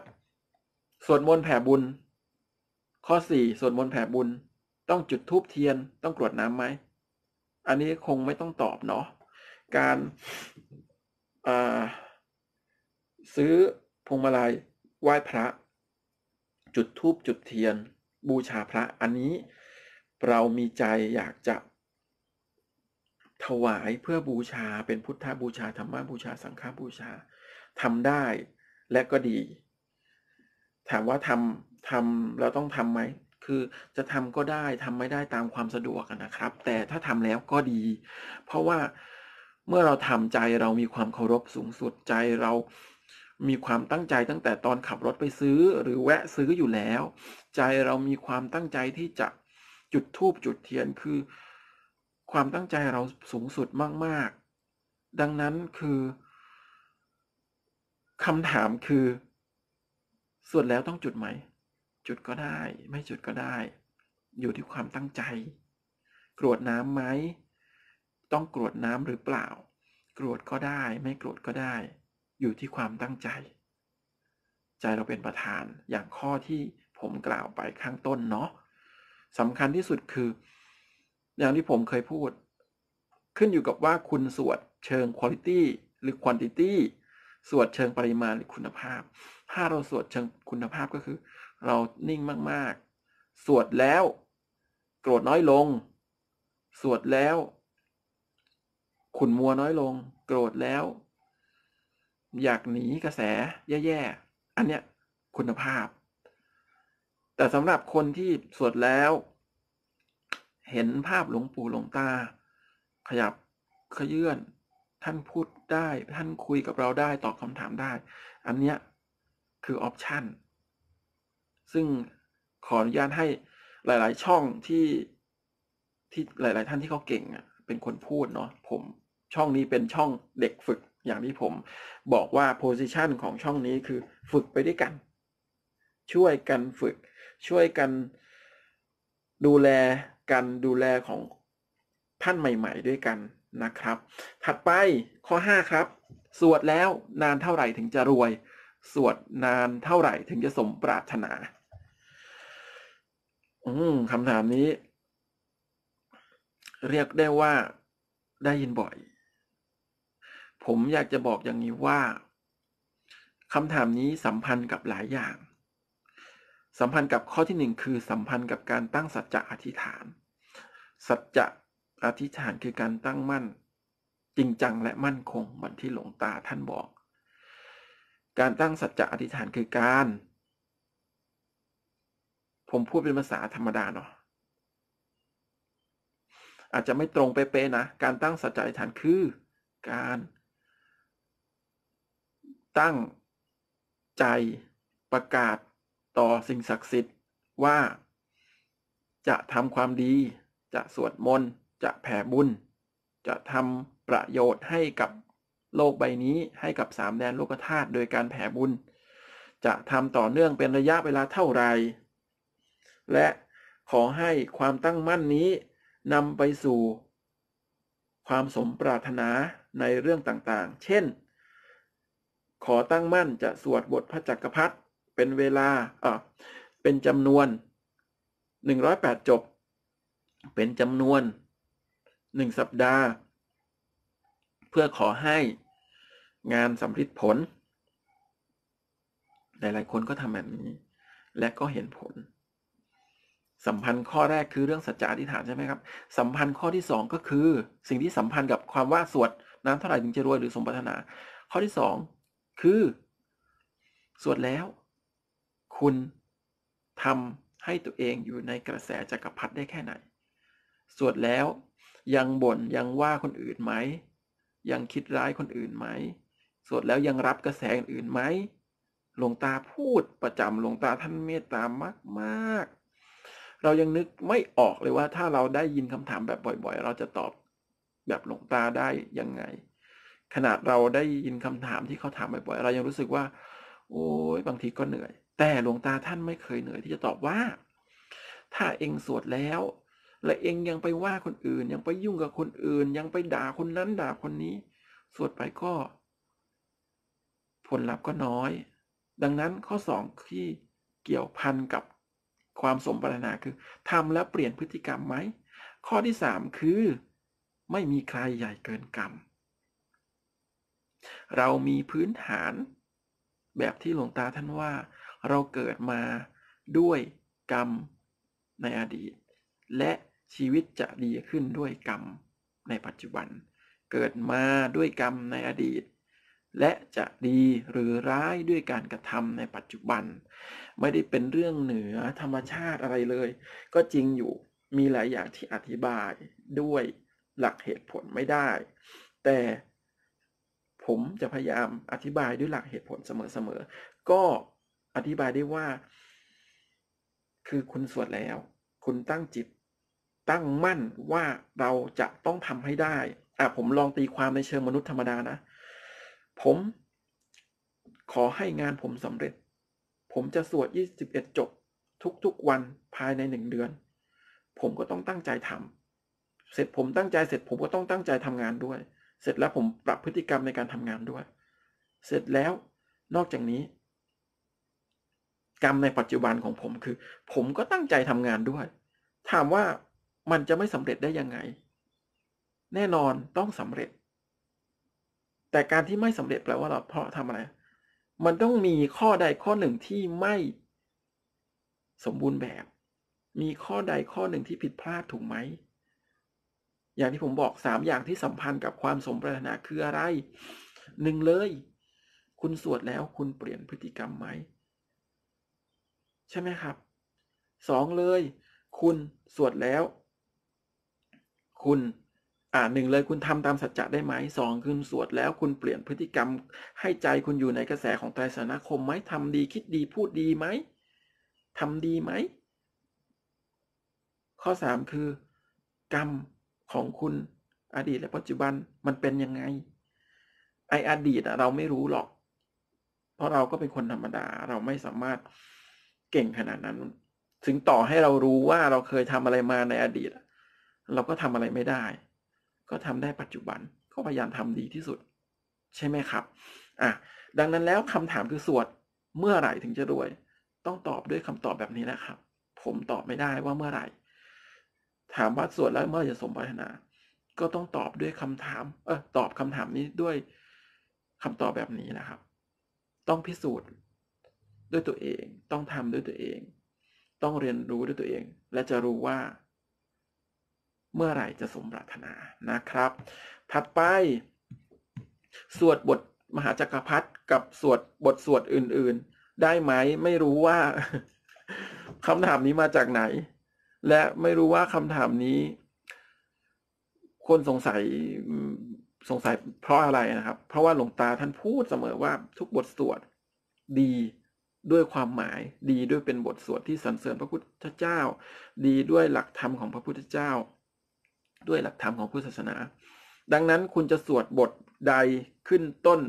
สวดมนต์แผ่บุญ ข้อสี่สวดมนต์แผ่บุญ ต้องจุดธูปเทียน ต้องกรวดน้ำไหมอันนี้คงไม่ต้องตอบเนาะการ ซื้อพวงมาลัยไหว้พระ จุดธูปจุดเทียน บูชาพระ อันนี้เรามีใจอยากจะ ถวายเพื่อบูชาเป็นพุทธบูชาธรรมบูชาสังฆบูชาทำได้และก็ดี ถามว่าทำทำเราต้องทำไหมคือจะทำก็ได้ทำไม่ได้ตามความสะดวกนะครับ แต่ถ้าทำแล้วก็ดี เพราะว่าเมื่อเราทำใจเรามีความเคารพสูงสุดใจเรามีความตั้งใจตั้งแต่ตอนขับรถไปซื้อหรือแวะซื้ออยู่แล้ว ใจเรามีความตั้งใจที่จะจุดทูบจุดเทียนคือความตั้งใจเราสูงสุดมากๆ ดังนั้นคือคำถามคือสวดแล้วต้องจุดไหม จุดก็ได้ ไม่จุดก็ได้ อยู่ที่ความตั้งใจ กรวดน้ำไหม ต้องกรวดน้ำหรือเปล่า กรวดก็ได้ไม่กรวดก็ได้อยู่ที่ความตั้งใจ ใจเราเป็นประธานอย่างข้อที่ผมกล่าวไปข้างต้นเนาะสำคัญที่สุดคือ อย่างที่ผมเคยพูด ขึ้นอยู่กับว่าคุณสวดเชิงคุณภาตี้หรือควอนติตี้สวดเชิงปริมาณหรือคุณภาพ ถ้าเราสวดเชิงคุณภาพก็คือ เรานิ่งมากๆ สวดแล้ว โกรธน้อยลง สวดแล้วขุนมัวน้อยลง โกรธแล้วอยากหนีกระแสแย่ ๆ อันเนี้ยคุณภาพ แต่สำหรับคนที่สวดแล้ว เห็นภาพหลวงปู่หลวงตา ขยับขยื่นท่านพูดได้ ท่านคุยกับเราได้ตอบคำถามได้ อันเนี้ยคือออปชันซึ่งขออนุญาตให้หลายๆช่องที่ที่หลายๆท่านที่เขาเก่งอ่ะเป็นคนพูดเนาะผมช่องนี้เป็นช่องเด็กฝึกอย่างที่ผมบอกว่าโพสิชันของช่องนี้คือฝึกไปด้วยกัน ช่วยกันฝึก ช่วยกันดูแลกันดูแลของท่านใหม่ๆด้วยกันนะครับ ถัดไปข้อ5ครับ สวดแล้วนานเท่าไหร่ถึงจะรวย สวดนานเท่าไหร่ถึงจะสมปรารถนา อืมคำถามนี้ เรียกได้ว่าได้ยินบ่อยผม อยากจะบอกอย่างนี้ว่าคำถามนี้สัมพันธ์กับหลายอย่าง สัมพันธ์กับข้อที่หนึ่งคือสัมพันธ์กับการตั้ง สัจจะอธิษฐาน สัจจะอธิษฐานคือการตั้งมั่น จริง จัง และมั่นคงเหมือนที่หลวงตาท่านบอก การตั้งสัจจะอธิษฐานคือการ ผมพูดเป็นภาษาธรรมดาเนาะ อาจจะไม่ตรงเป๊ะๆนะ การตั้งสัจจะอธิษฐานคือการตั้งใจประกาศต่อสิ่งศักดิ์สิทธิ์ว่าจะทำความดี จะสวดมนต์ จะแผ่บุญ จะทำประโยชน์ให้กับโลกใบนี้ให้กับสามแดนโลกธาตุโดยการแผ่บุญ จะทำต่อเนื่องเป็นระยะเวลาเท่าไรและขอให้ความตั้งมั่นนี้นำไปสู่ความสมปรารถนาในเรื่องต่างๆ เช่นขอตั้งมั่นจะสวดบทพระจักรพรรดิเป็นเวลาอ่ะเป็นจำนวน108จบ เป็นจำนวน 1 สัปดาห์ เพื่อขอให้งานสำริดผล หลาย ๆ คนก็ทำแบบนี้ และก็เห็นผล สัมพันธ์ข้อแรกคือเรื่องสัจจะอธิษฐาน ใช่ไหมครับ สัมพันธ์ข้อที่ 2 ก็คือ สิ่งที่สัมพันธ์กับความว่าสวดน้ำเท่าไหร่ถึงจะรวยหรือสมปรารถนา ข้อที่2คือสวดแล้ว คุณทำให้ตัวเองอยู่ในกระแสจักรพรรดิได้แค่ไหนสวดแล้วยังบน่นยังว่าคนอื่นไหมยังคิดร้ายคนอื่นไหมสวดแล้วยังรับกระแสอื่นไหมหลวงตาพูดประจำหลวงตาท่านเมตตามากมากเรายังนึกไม่ออกเลยว่าถ้าเราได้ยินคำถามแบบบ่อยๆ เราจะตอบแบบหลวงตาได้ยังไงขนาดเราได้ยินคำถามที่เขาถามบ่อยๆ เรายังรู้สึกว่า โอ้ยบางทีก็เหนื่อย แต่หลวงตาท่านไม่เคยเหนื่อย ที่จะตอบว่าถ้าเองสวดแล้ว และเองยังไปว่าคนอื่น ยังไปยุ่งกับคนอื่น ยังไปด่าคนนั้นด่าคนนี้สวดไปก็ ผลลัพธ์ก็น้อย ดังนั้นข้อสองที่เกี่ยวพันกับความสมปรารถนาคือทำแล้วเปลี่ยนพฤติกรรมไหมข้อที่สามคือ ไม่มีใครใหญ่เกินกรรมเรามีพื้นฐานแบบที่หลวงตาท่านว่า เราเกิดมาด้วยกรรมในอดีต และชีวิตจะดีขึ้นด้วยกรรมในปัจจุบัน เกิดมาด้วยกรรมในอดีต และจะดีหรือร้ายด้วยการกระทำในปัจจุบัน ไม่ได้เป็นเรื่องเหนือธรรมชาติอะไรเลย ก็จริงอยู่มีหลายอย่างที่อธิบายด้วยหลักเหตุผลไม่ได้ แต่ผมจะพยายามอธิบายด้วยหลักเหตุผลเสมอๆ ก็อธิบายได้ว่า คือคุณสวดแล้ว คุณตั้งจิต ตั้งมั่นว่าเราจะต้องทำให้ได้อ่ะผมลองตีความในเชิงมนุษย์ธรรมดานะ ผมขอให้งานผมสำเร็จ ผมจะสวด21จบทุก ๆ วันภายในหนึ่งเดือน ผมก็ต้องตั้งใจทำเสร็จผมตั้งใจเสร็จ ผมก็ต้องตั้งใจทำงานด้วยเสร็จแล้วผมปรับพฤติกรรมในการทำงานด้วย เสร็จแล้ว นอกจากนี้ กรรมในปัจจุบันของผมคือ ผมก็ตั้งใจทำงานด้วย ถามว่ามันจะไม่สำเร็จได้ยังไง แน่นอนต้องสำเร็จ แต่การที่ไม่สำเร็จแปลว่าเราเพราะทำอะไร มันต้องมีข้อใดข้อหนึ่งที่ไม่ สมบูรณ์แบบ มีข้อใดข้อหนึ่งที่ผิดพลาดถูกไหมอย่างที่ผมบอกสามอย่างที่สัมพันธ์กับความสมปรารถนาคืออะไรหนึ่งเลย คุณสวดแล้วคุณเปลี่ยนพฤติกรรมไหมใช่ไหมครับสองเลย คุณสวดแล้ว คุณอ่าหนึ่งเลย คุณทำตามสัจจะได้ไหมสองคุณสวดแล้วคุณเปลี่ยนพฤติกรรม ให้ใจคุณอยู่ในกระแสของไตรสนาคมไหมทำดีคิดดีพูดดีไหม ทำดีไหมข้อสามคือกรรมของคุณอดีตและปัจจุบันมันเป็นยังไง ไออดีตเราไม่รู้หรอก เพราะเราก็เป็นคนธรรมดา เราไม่สามารถเก่งขนาดนั้นถึงต่อให้เรารู้ว่าเราเคยทำอะไรมาในอดีตเราก็ทำอะไรไม่ได้ ก็ทำได้ปัจจุบัน ก็พยายามทำดีที่สุด ใช่ไหมครับอ่ะดังนั้นแล้วคำถามคือ สวด เมื่อไหร่ถึงจะรวย ต้องตอบด้วยคำตอบแบบนี้นะครับ ผมตอบไม่ได้ว่าเมื่อไหร่ถามวัดสวดแล้วเมื่อจะสมปรารถนา ก็ต้องตอบด้วยคำถาม เออ ตอบคำถามนี้ด้วยคำตอบแบบนี้นะครับ ต้องพิสูจน์ด้วยตัวเอง ต้องทำด้วยตัวเอง ต้องเรียนรู้ด้วยตัวเอง และจะรู้ว่า เมื่อไหร่จะสมปรารถนานะครับ ถัดไป สวดบท มหาจักรพรรดิกับสวดบทสวดอื่น ๆ ได้ไหม ไม่รู้ว่าคำถามนี้มาจากไหนและไม่รู้ว่าคำถามนี้คนสงสัยสงสัยเพราะอะไรนะครับ เพราะว่าหลวงตาท่านพูดเสมอว่า ทุกบทสวดดีด้วยความหมาย ดีด้วยเป็นบทสวดที่สรรเสริญพระพุทธเจ้า ดีด้วยหลักธรรมของพระพุทธเจ้า ด้วยหลักธรรมของพุทธศาสนา ดังนั้นคุณจะสวดบทใดขึ้นต้น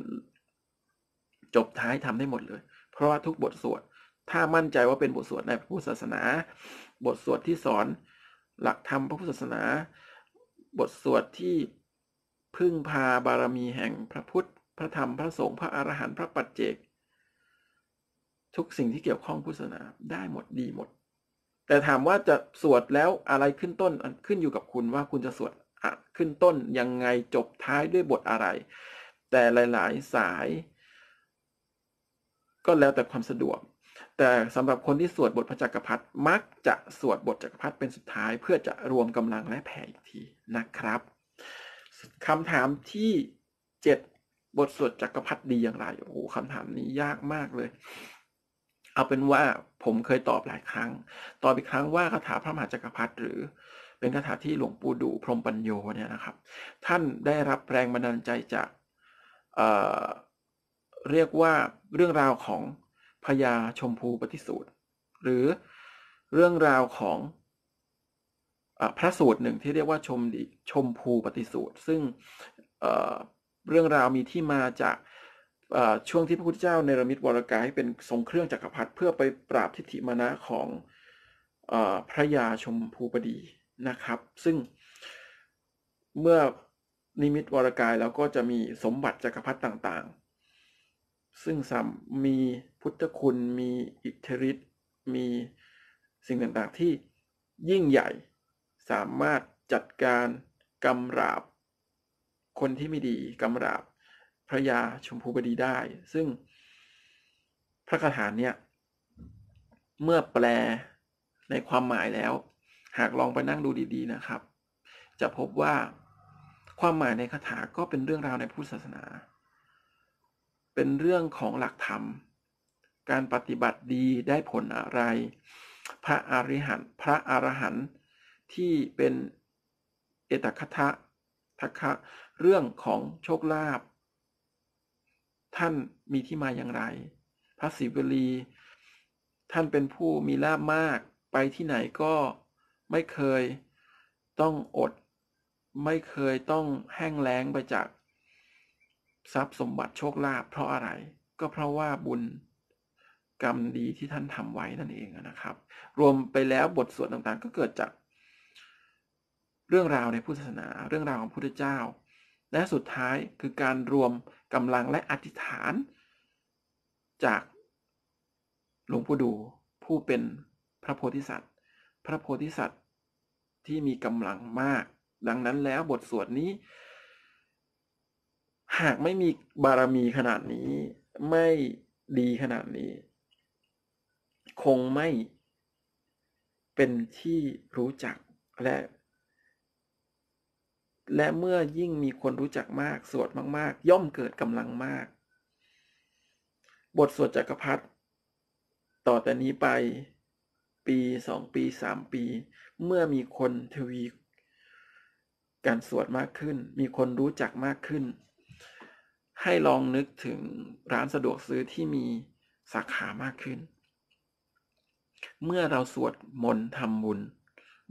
จบท้ายทำได้หมดเลย เพราะว่าทุกบทสวดถ้ามั่นใจว่าเป็นบทสวดในพระพุทธศาสนาบทสวดที่สอนหลักธรรมพระพุทธศาสนา บทสวดที่พึ่งพาบารมีแห่งพระพุทธพระธรรมพระสงฆ์พระอรหันต์พระปัจเจก ทุกสิ่งที่เกี่ยวข้องพุทธศาสนาได้หมดดีหมด แต่ถามว่าจะสวดแล้วอะไรขึ้นต้นขึ้นอยู่กับคุณว่าคุณจะสวดขึ้นต้นยังไงจบท้ายด้วยบทอะไร แต่หลายๆสาย ก็แล้วแต่ความสะดวกแต่สำหรับคนที่สวดบทพระจักรพรรดิมักจะสวดบทจักรพรรดิเป็นสุดท้าย เพื่อจะรวมกำลังและแผ่อีกทีนะครับ คำถามที่7บทสวดจักรพรรดิดีอย่างไรโอ้โหคำถามนี้ยากมากเลย เอาเป็นว่าผมเคยตอบหลายครั้งตอบอีกครั้งว่าคาถาพระมหาจักรพรรดิหรือ เป็นคาถาที่หลวงปู่ดู พรมปัญโยเนี่ยนะครับ ท่านได้รับแรงบันดาลใจจากเเรียกว่าเรื่องราวของพญาชมพูปฏิสูตรหรือเรื่องราวของอพระสูตรหนึ่งที่เรียกว่าชมดีชมพูปฏิสูตรซึ่งเเรื่องราวมีที่มาจากช่วงที่พระพุทธเจ้าเนรมิตวรกาย ให้เป็นทรงเครื่องจักรพรรดิเพื่อไปปราบทิฏฐิมานะของอพระยาชมพูปดีนะครับ ซึ่งเมื่อนิมิตวรกายแล้วก็จะมีสมบัติจักรพรรดิต่างๆซึ่งสัมมีพุทธคุณ มีอิทธิฤทธิ์มีสิ่งต่างๆ ที่ยิ่งใหญ่สามารถจัดการกำราบคนที่ไม่ดี กำราบพระยาชมพูบดีได้ ซึ่งพระคาถาเนี่ยเมื่อแปลในความหมายแล้ว หากลองไปนั่งดูดีๆนะครับ จะพบว่าความหมายในคาถาก็เป็นเรื่องราวในพุทธศาสนาเป็นเรื่องของหลักธรรม การปฏิบัติดีได้ผลอะไร พระอริหันพระอรหันต์ที่เป็นเอตคทะทคะเรื่องของโชคลาภ ท่านมีที่มาอย่างไร พระศิวลี ท่านเป็นผู้มีลาภมาก ไปที่ไหนก็ไม่เคยต้องอด ไม่เคยต้องแห้งแล้งไปจากทรัพย์สมบัติโชคลาภเพราะอะไรก็เพราะว่าบุญกรรมดีที่ท่านทำไว้นั่นเองนะครับ รวมไปแล้วบทสวดต่างๆ ก็เกิดจากเรื่องราวในพุทธศาสนา เรื่องราวของพุทธเจ้า และสุดท้ายคือการรวมกำลังและอธิษฐาน จากหลวงปู่ดู ผู้เป็นพระโพธิสัตว์ พระโพธิสัตว์ที่มีกำลังมาก ดังนั้นแล้วบทสวดนี้หากไม่มีบารมีขนาดนี้ ไม่ดีขนาดนี้ คงไม่เป็นที่รู้จักและ และเมื่อยิ่งมีคนรู้จักมากสวดมากๆ ย่อมเกิดกำลังมาก บทสวดจักรพรรดิต่อแต่นี้ไป ปีสองปีสามปี เมื่อมีคนทวี การสวดมากขึ้น มีคนรู้จักมากขึ้นให้ลองนึกถึงร้านสะดวกซื้อที่มีสาขามากขึ้น เมื่อเราสวดมนต์ทำบุญ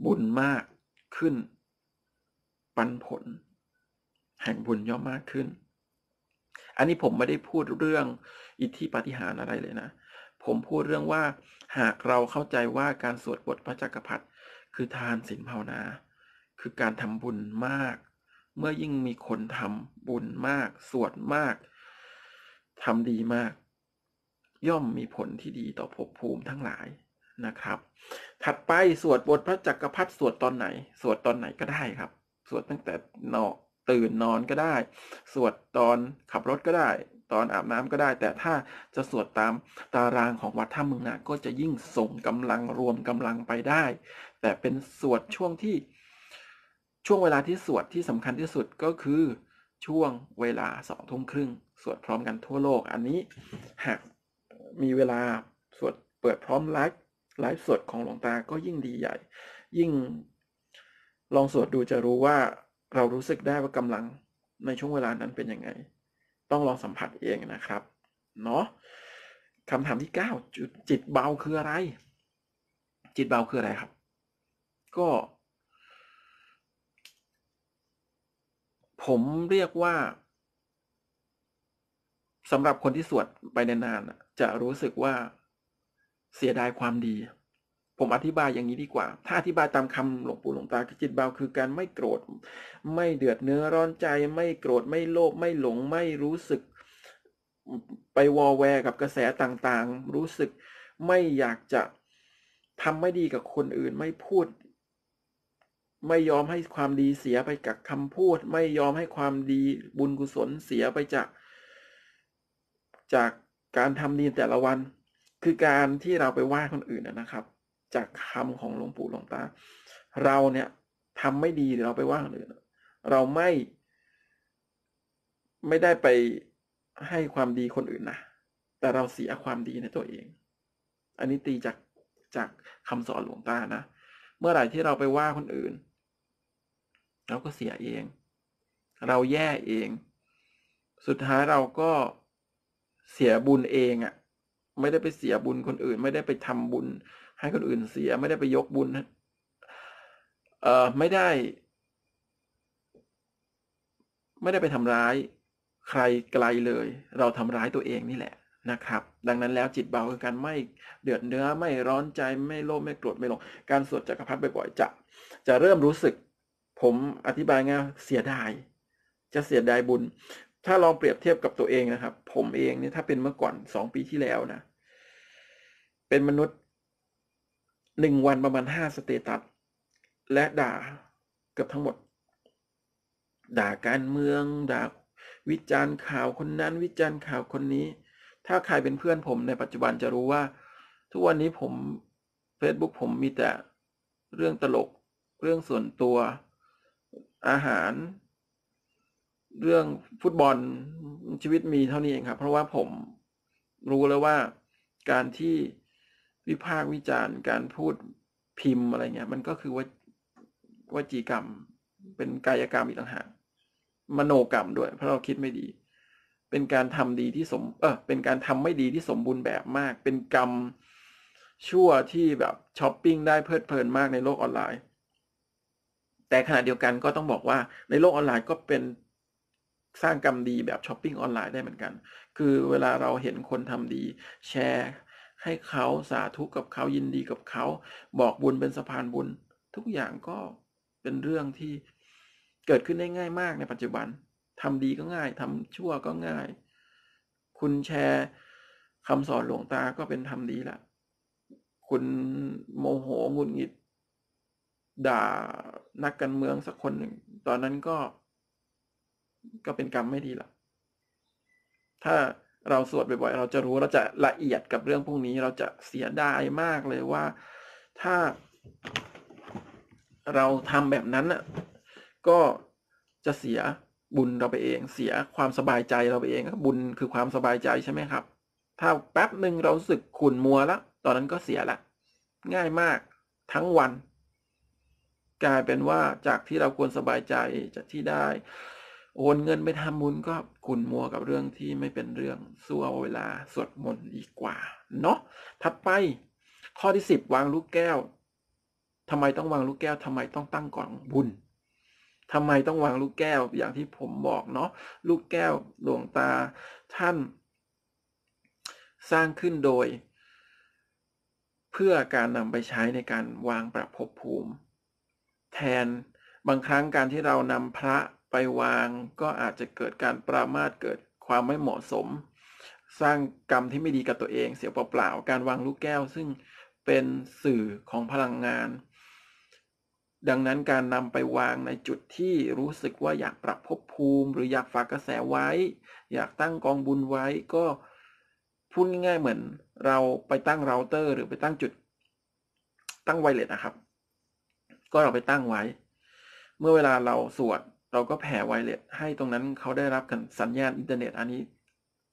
บุญมากขึ้น ปันผล แห่งบุญย่อมมากขึ้น อันนี้ผมไม่ได้พูดเรื่องอิทธิปฏิหารอะไรเลยนะ ผมพูดเรื่องว่าหากเราเข้าใจว่าการสวดบทพระจักรพรรดิคือทานศีลภาวนา คือการทำบุญมากเมื่อยิ่งมีคนทำบุญมากสวดมากทำดีมาก ย่อมมีผลที่ดีต่อภพภูมิทั้งหลายนะครับ ถัดไปสวดบทพระจักรพรรดิสวดตอนไหนสวดตอนไหนก็ได้ครับสวดตั้งแต่นอกตื่นนอนก็ได้สวดตอนขับรถก็ได้ ตอนอาบน้ำก็ได้ แต่ถ้าจะสวดตามตารางของวัดท่ามืองนาก็จะยิ่งส่งกำลังรวมกำลังไปได้ แต่เป็นสวดช่วงที่ช่วงเวลาที่สวดที่สำคัญที่สุดก็คือช่วงเวลาสองทุ่มครึ่งสวดพร้อมกันทั่วโลก อันนี้หากมีเวลาสวดเปิดพร้อมไลฟ์ไลฟ์สดของหลวงตาก็ยิ่งดีใหญ่ ยิ่ง ลองสวดดูจะรู้ว่า เรารู้สึกได้ว่ากำลังในช่วงเวลานั้นเป็นยังไง ต้องลองสัมผัสเองนะครับเนาะคำถามที่9จุดจิตเบาคืออะไร จิตเบาคืออะไรครับ ก็ผมเรียกว่าสำหรับคนที่สวดไปนานๆจะรู้สึกว่าเสียดายความดี ผมอธิบายอย่างนี้ดีกว่า ถ้าอธิบายตามคำหลวงปู่หลวงตาจิตเบาคือการไม่โกรธไม่เดือดเนื้อร้อนใจไม่โกรธไม่โลภไม่หลงไม่รู้สึกไปวอแวร์กับกระแสต่างๆ รู้สึกไม่อยากจะทำไม่ดีกับคนอื่นไม่พูดไม่ยอมให้ความดีเสียไปกับคำพูด ไม่ยอมให้ความดีบุญกุศลเสียไปจาก จากการทำดีแต่ละวัน คือการที่เราไปว่าคนอื่นนะครับจากคำของหลวงปู่หลวงตา เราเนี่ยทำไม่ดีเราไปว่าคนอื่นเราไม่ ไม่ได้ไปให้ความดีคนอื่นนะแต่เราเสียความดีในตัวเอง อันนี้ตีจากจากคำสอนหลวงตานะเมื่อไหร่ที่เราไปว่าคนอื่นเราก็เสียเอง เราแย่เอง สุดท้ายเราก็เสียบุญเองอะ่ะ ไม่ได้ไปเสียบุญคนอื่น ไม่ได้ไปทำบุญให้คนอื่นเสีย ไม่ได้ไปยกบุญเออไม่ได้ ไม่ได้ไปทำร้ายใครไกลเลย เราทำร้ายตัวเองนี่แหละนะครับ ดังนั้นแล้วจิตเบาคือการไม่เดือดเนื้อ ไม่ร้อนใจ ไม่โลภไม่โกรธ ไม่หลง การสวดจักรพรรดิบ่อยๆ จะ จะเริ่มรู้สึกผมอธิบายง่ายเสียดาย จะเสียดายบุญ ถ้าลองเปรียบเทียบกับตัวเองนะครับ ผมเองเนี่ยถ้าเป็นเมื่อก่อนสองปีที่แล้วนะ เป็นมนุษย์หนึ่งวันประมาณห้าสเตตัสและด่าเกือบทั้งหมด ด่าการเมือง ด่าวิจารณ์ข่าวคนนั้น วิจารณ์ข่าวคนนี้ ถ้าใครเป็นเพื่อนผมในปัจจุบันจะรู้ว่า ทุกวันนี้ผม Facebook ผมมีแต่เรื่องตลกเรื่องส่วนตัวอาหาร เรื่องฟุตบอลชีวิตมีเท่านี้เองครับ เพราะว่าผมรู้แล้วว่า การที่วิพากษ์วิจารณ์ การพูดพิมพ์อะไรเงี้ย มันก็คือว่าวจีกรรมเป็นกายกรรมอีกต่างหากมโนกรรมด้วยเพราะเราคิดไม่ดี เป็นการทำดีที่สม เออเป็นการทำไม่ดีที่สมบูรณ์แบบมาก เป็นกรรมชั่วที่แบบช้อปปิ้งได้เพลิดเพลินมากในโลกออนไลน์แต่ขณะเดียวกันก็ต้องบอกว่า ในโลกออนไลน์ก็เป็นสร้างกรรมดีแบบช้อปปิ้งออนไลน์ได้เหมือนกัน คือเวลาเราเห็นคนทำดี แชร์ ให้เขาสาธุกับเขายินดีกับเขาบอกบุญเป็นสะพานบุญ ทุกอย่างก็เป็นเรื่องที่เกิดขึ้นได้ง่ายมากในปัจจุบัน ทำดีก็ง่าย ทำชั่วก็ง่าย คุณแชร์คำสอนหลวงตาก็เป็นทำดีละคุณโมโหงุดหงิดด่านักการเมืองสักคนหนึ่ง ตอนนั้นก็ ก็เป็นกรรมไม่ดีหรอกถ้าเราสวดบ่อยๆ เราจะรู้ เราจะละเอียดกับเรื่องพวกนี้ เราจะเสียดายมากเลยว่า ถ้า เราทำแบบนั้นน่ะ ก็จะเสียบุญเราไปเอง เสียความสบายใจเราไปเอง บุญคือความสบายใจใช่ไหมครับ ถ้าแป๊บหนึ่งเราสึกขุนมัวแล้วตอนนั้นก็เสียละ ง่ายมากทั้งวันกลายเป็นว่าจากที่เราควรสบายใจจากที่ได้ โอนเงินไปทำบุญก็ขุนมัวกับเรื่องที่ไม่เป็นเรื่องสู้เอาเวลาสวดมนต์ดีกว่า เนาะถัดไปข้อที่สิบวางลูกแก้วทำไมต้องวางลูกแก้วทำไมต้องตั้งกล่องบุญทำไมต้องวางลูกแก้ว อย่างที่ผมบอกเนาะลูกแก้วหลวงตา ท่าน สร้างขึ้นโดย เพื่อการนำไปใช้ในการวางประพบภูมิแทนบางครั้งการที่เรานำพระไปวางก็อาจจะเกิดการประมาทเกิดความไม่เหมาะสม สร้างกรรมที่ไม่ดีกับตัวเอง เสียเปล่าๆ การวางลูกแก้วซึ่งเป็นสื่อของพลังงาน ดังนั้นการนำไปวางในจุดที่รู้สึกว่าอยากปรับภพภูมิ หรืออยากฝากกระแสไว้ อยากตั้งกองบุญไว้ก็พูดง่ายๆเหมือนเราไปตั้งเราเตอร์ หรือไปตั้งจุดตั้งไวเลสนะครับก็เราไปตั้งไว้ เมื่อเวลาเราสวด เราก็แผ่ไวเลสให้ตรงนั้นเขาได้รับกันสัญญาณอินเทอร์เน็ต อันนี้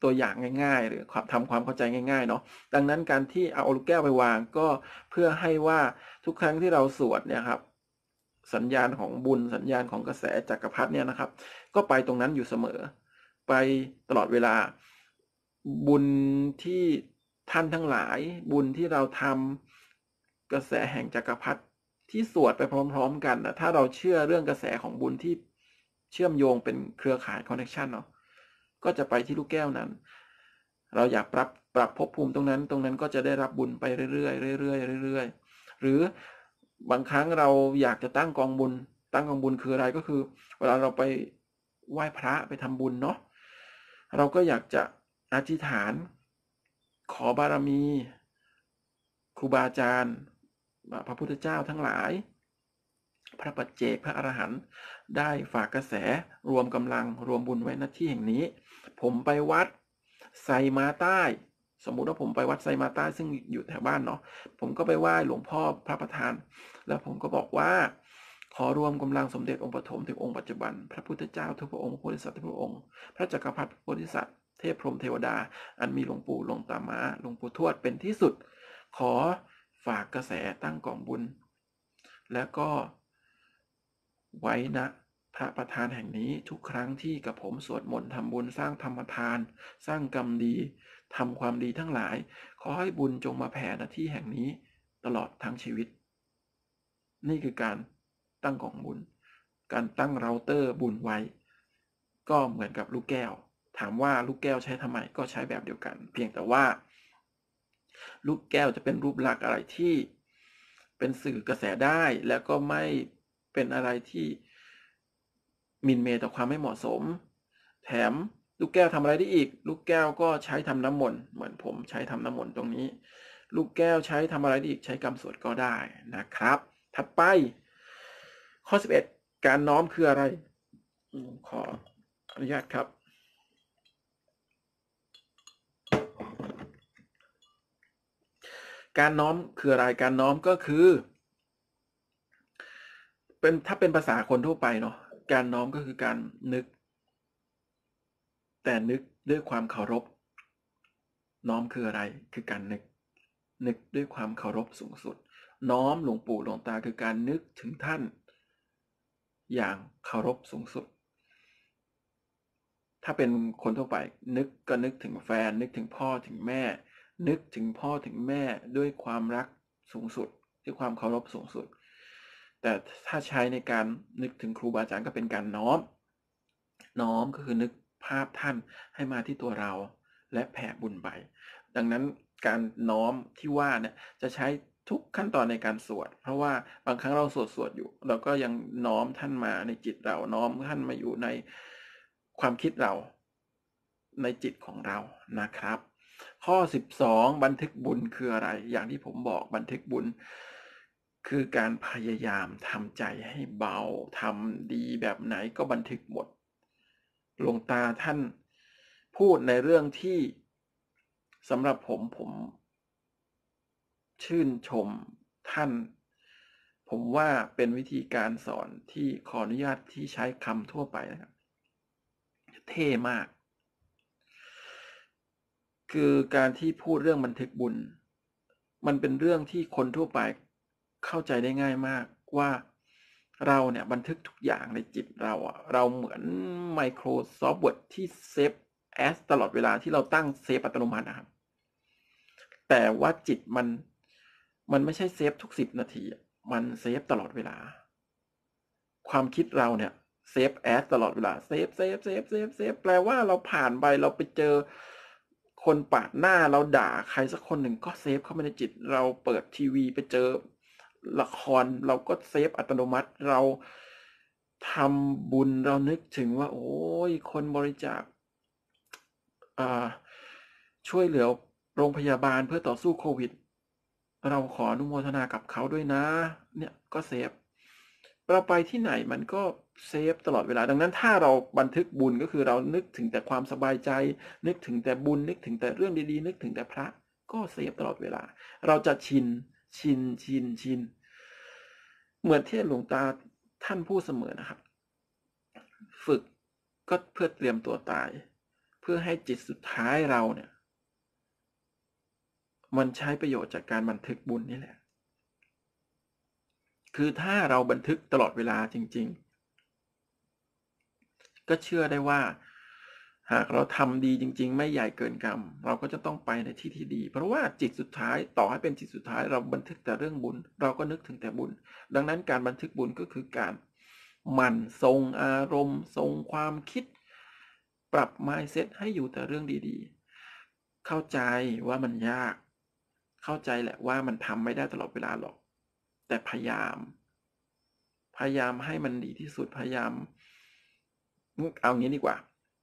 ตัวอย่างง่าย ๆ หรือทำาความเข้าใจง่ายๆเนาะ ดังนั้นการที่เอาลูกแก้วไปวางก็เพื่อให้ว่าทุกครั้งที่เราสวดเนี่ยครับ สัญญาณของบุญสัญญาณของกระแสจักรพรรดิเนี่ยนะครับ ก็ไปตรงนั้นอยู่เสมอ ไปตลอดเวลา บุญที่ท่านทั้งหลาย บุญที่เราทำกระแสแห่งจักรพรรดิที่สวดไปพร้อม ๆ กันนะถ้าเราเชื่อเรื่องกระแสของบุญที่เชื่อมโยงเป็นเครือข่ายคอนเนคชันเนาะก็จะไปที่ลูกแก้วนั้น เราอยากปรับปรับภพภูมิตรงนั้น ตรงนั้นก็จะได้รับบุญไปเรื่อยๆเรื่อยๆเรื่อยๆ หรือบางครั้งเราอยากจะตั้งกองบุญตั้งกองบุญคืออะไรก็คือ เวลาเราไปไหว้พระไปทำบุญเนาะเราก็อยากจะอธิษฐาน ขอบารมีครูบาอาจารย์พระพุทธเจ้าทั้งหลาย พระปัจเจก พระอรหันต์ ได้ฝากกระแสรวมกำลัง รวมบุญไว้ณ ที่แห่งนี้ ผมไปวัดไซมาใต้ สมมุติว่าผมไปวัดไซมาใต้ซึ่งอยู่แถวบ้านเนาะ ผมก็ไปไหว้หลวงพ่อพระประธาน แล้วผมก็บอกว่า ขอรวมกำลังสมเด็จองค์ปฐมถึงองค์ปัจจุบัน พระพุทธเจ้าทุกพระองค์พระโพธิสัตว์ทุกพระองค์ พระจักรพรรดิโพธิสัตว์ เทพพรหมเทวดา อันมีหลวงปู่ หลวงตามาหลวงปู่ทวด เป็นที่สุด ขอฝากกระแสตั้งกล่อง บุญ แล้วก็ ไว้นะพระประธานแห่งนี้ทุกครั้งที่กับผมสวดมนต์ทำบุญสร้างธรรมทาน สร้างกรรมดีทำความดีทั้งหลาย ขอให้บุญจงมาแผ่ณที่แห่งนี้ตลอดทั้งชีวิต นี่คือการตั้งกองบุญ การตั้งเราเตอร์บุญไว้ ก็เหมือนกับลูกแก้ว ถามว่าลูกแก้วใช้ทำไมก็ใช้แบบเดียวกัน เพียงแต่ว่าลูกแก้วจะเป็นรูปลักษณ์อะไรที่เป็นสื่อกระแสได้ แล้วก็ไม่เป็นอะไรที่มินเมต่อความไม่เหมาะสม แถมลูกแก้วทำอะไรได้อีก ลูกแก้วก็ใช้ทำน้ำมนต์เหมือนผมใช้ทำน้ำมนต์ตรงนี้ ลูกแก้วใช้ทำอะไรได้อีก ใช้กรรมสวดก็ได้นะครับ ถัดไป ข้อ11 การน้อมคืออะไรขออนุญาตครับการน้อมคืออะไร การน้อมก็คือเป็นถ้าเป็นภาษาคนทั่วไปเนาะการน้อมก็คือการนึก แต่นึกด้วยความเคารพน้อมคืออะไรคือการนึกนึกด้วยความเคารพสูงสุด น้อมหลวงปู่หลวงตาคือการนึกถึงท่าน อย่างเคารพสูงสุด ถ้าเป็นคนทั่วไป นึกก็นึกถึงแฟนนึกถึงพ่อถึงแม่นึกถึงพ่อถึงแม่ด้วยความรักสูงสุดด้วยความเคารพสูงสุด แต่ถ้าใช้ในการนึกถึงครูบาอาจารย์ก็เป็นการน้อมน้อมก็คือนึกภาพท่านให้มาที่ตัวเราและแผ่บุญไปดังนั้นการน้อมที่ว่าเนี่ยจะใช้ทุกขั้นตอนในการสวด เพราะว่าบางครั้งเราสวดสวดอยู่เราก็ยังน้อมท่านมาในจิตเราน้อมท่านมาอยู่ในความคิดเราในจิตของเรานะครับข้อ 12 บันทึกบุญคืออะไร อย่างที่ผมบอกบันทึกบุญคือการพยายามทำใจให้เบาทำดีแบบไหนก็บันทึกหมด หลวงตาท่านพูดในเรื่องที่สำหรับผมผมชื่นชมท่าน ผมว่าเป็นวิธีการสอนที่ขออนุญาตที่ใช้คำทั่วไปนะครับเท่มากคือการที่พูดเรื่องบันทึกบุญ มันเป็นเรื่องที่คนทั่วไปเข้าใจได้ง่ายมากว่าเราเนี่ยบันทึกทุกอย่างในจิตเราอะเราเหมือนครซอฟท์เวิร์ดที่เซฟแอสตลอดเวลา ที่เราตั้งเซฟอัตโนมัตินะครับแต่ว่าจิตมันมันไม่ใช่เซฟทุกสิบนาที มันเซฟตลอดเวลา ความคิดเราเนี่ยเซฟแอสตลอดเวลาเซฟเซฟเซฟเซฟเซฟแปลว่าเราผ่านไปเราไปเจอคนปาดหน้าเราด่าใครสักคนหนึ่งก็เซฟเข้ามาในจิตเราเปิดทีวีไปเจอละครเราก็เซฟอัตโนมัติเราทำบุญเรานึกถึงว่าโอ้ยคนบริจาคช่วยเหลือโรงพยาบาลเพื่อต่อสู้โควิด เราขออนุโมทนากับเขาด้วยนะเนี่ยก็เซฟ เราไปที่ไหนมันก็เซฟตลอดเวลา ดังนั้นถ้าเราบันทึกบุญก็คือเรานึกถึงแต่ความสบายใจ นึกถึงแต่บุญนึกถึงแต่เรื่องดีๆ นึกถึงแต่พระ ก็เซฟตลอดเวลา เราจะชินชินชินชินเหมือนที่หลวงตาท่านพูดเสมอนะครับ ฝึกก็เพื่อเตรียมตัวตาย เพื่อให้จิตสุดท้ายเราเนี่ยมันใช้ประโยชน์จากการบันทึกบุญนี่แหละ คือถ้าเราบันทึกตลอดเวลาจริงก็เชื่อได้ว่า หากเราทำดีจริง ๆ ไม่ใหญ่เกินกรรมเราก็จะต้องไปในที่ที่ดีเพราะว่าจิตสุดท้ายต่อให้เป็นจิตสุดท้าย เราบันทึกแต่เรื่องบุญเราก็นึกถึงแต่บุญดังนั้นการบันทึกบุญก็คือการมันทรงอารมณ์ ทรงความคิด ปรับมายเซตให้อยู่แต่เรื่องดีๆ เข้าใจว่ามันยาก เข้าใจแหละว่ามันทำไม่ได้ตลอดเวลาหรอก แต่พยายามพยายามให้มันดีที่สุดพยายามเอางี้ดีกว่า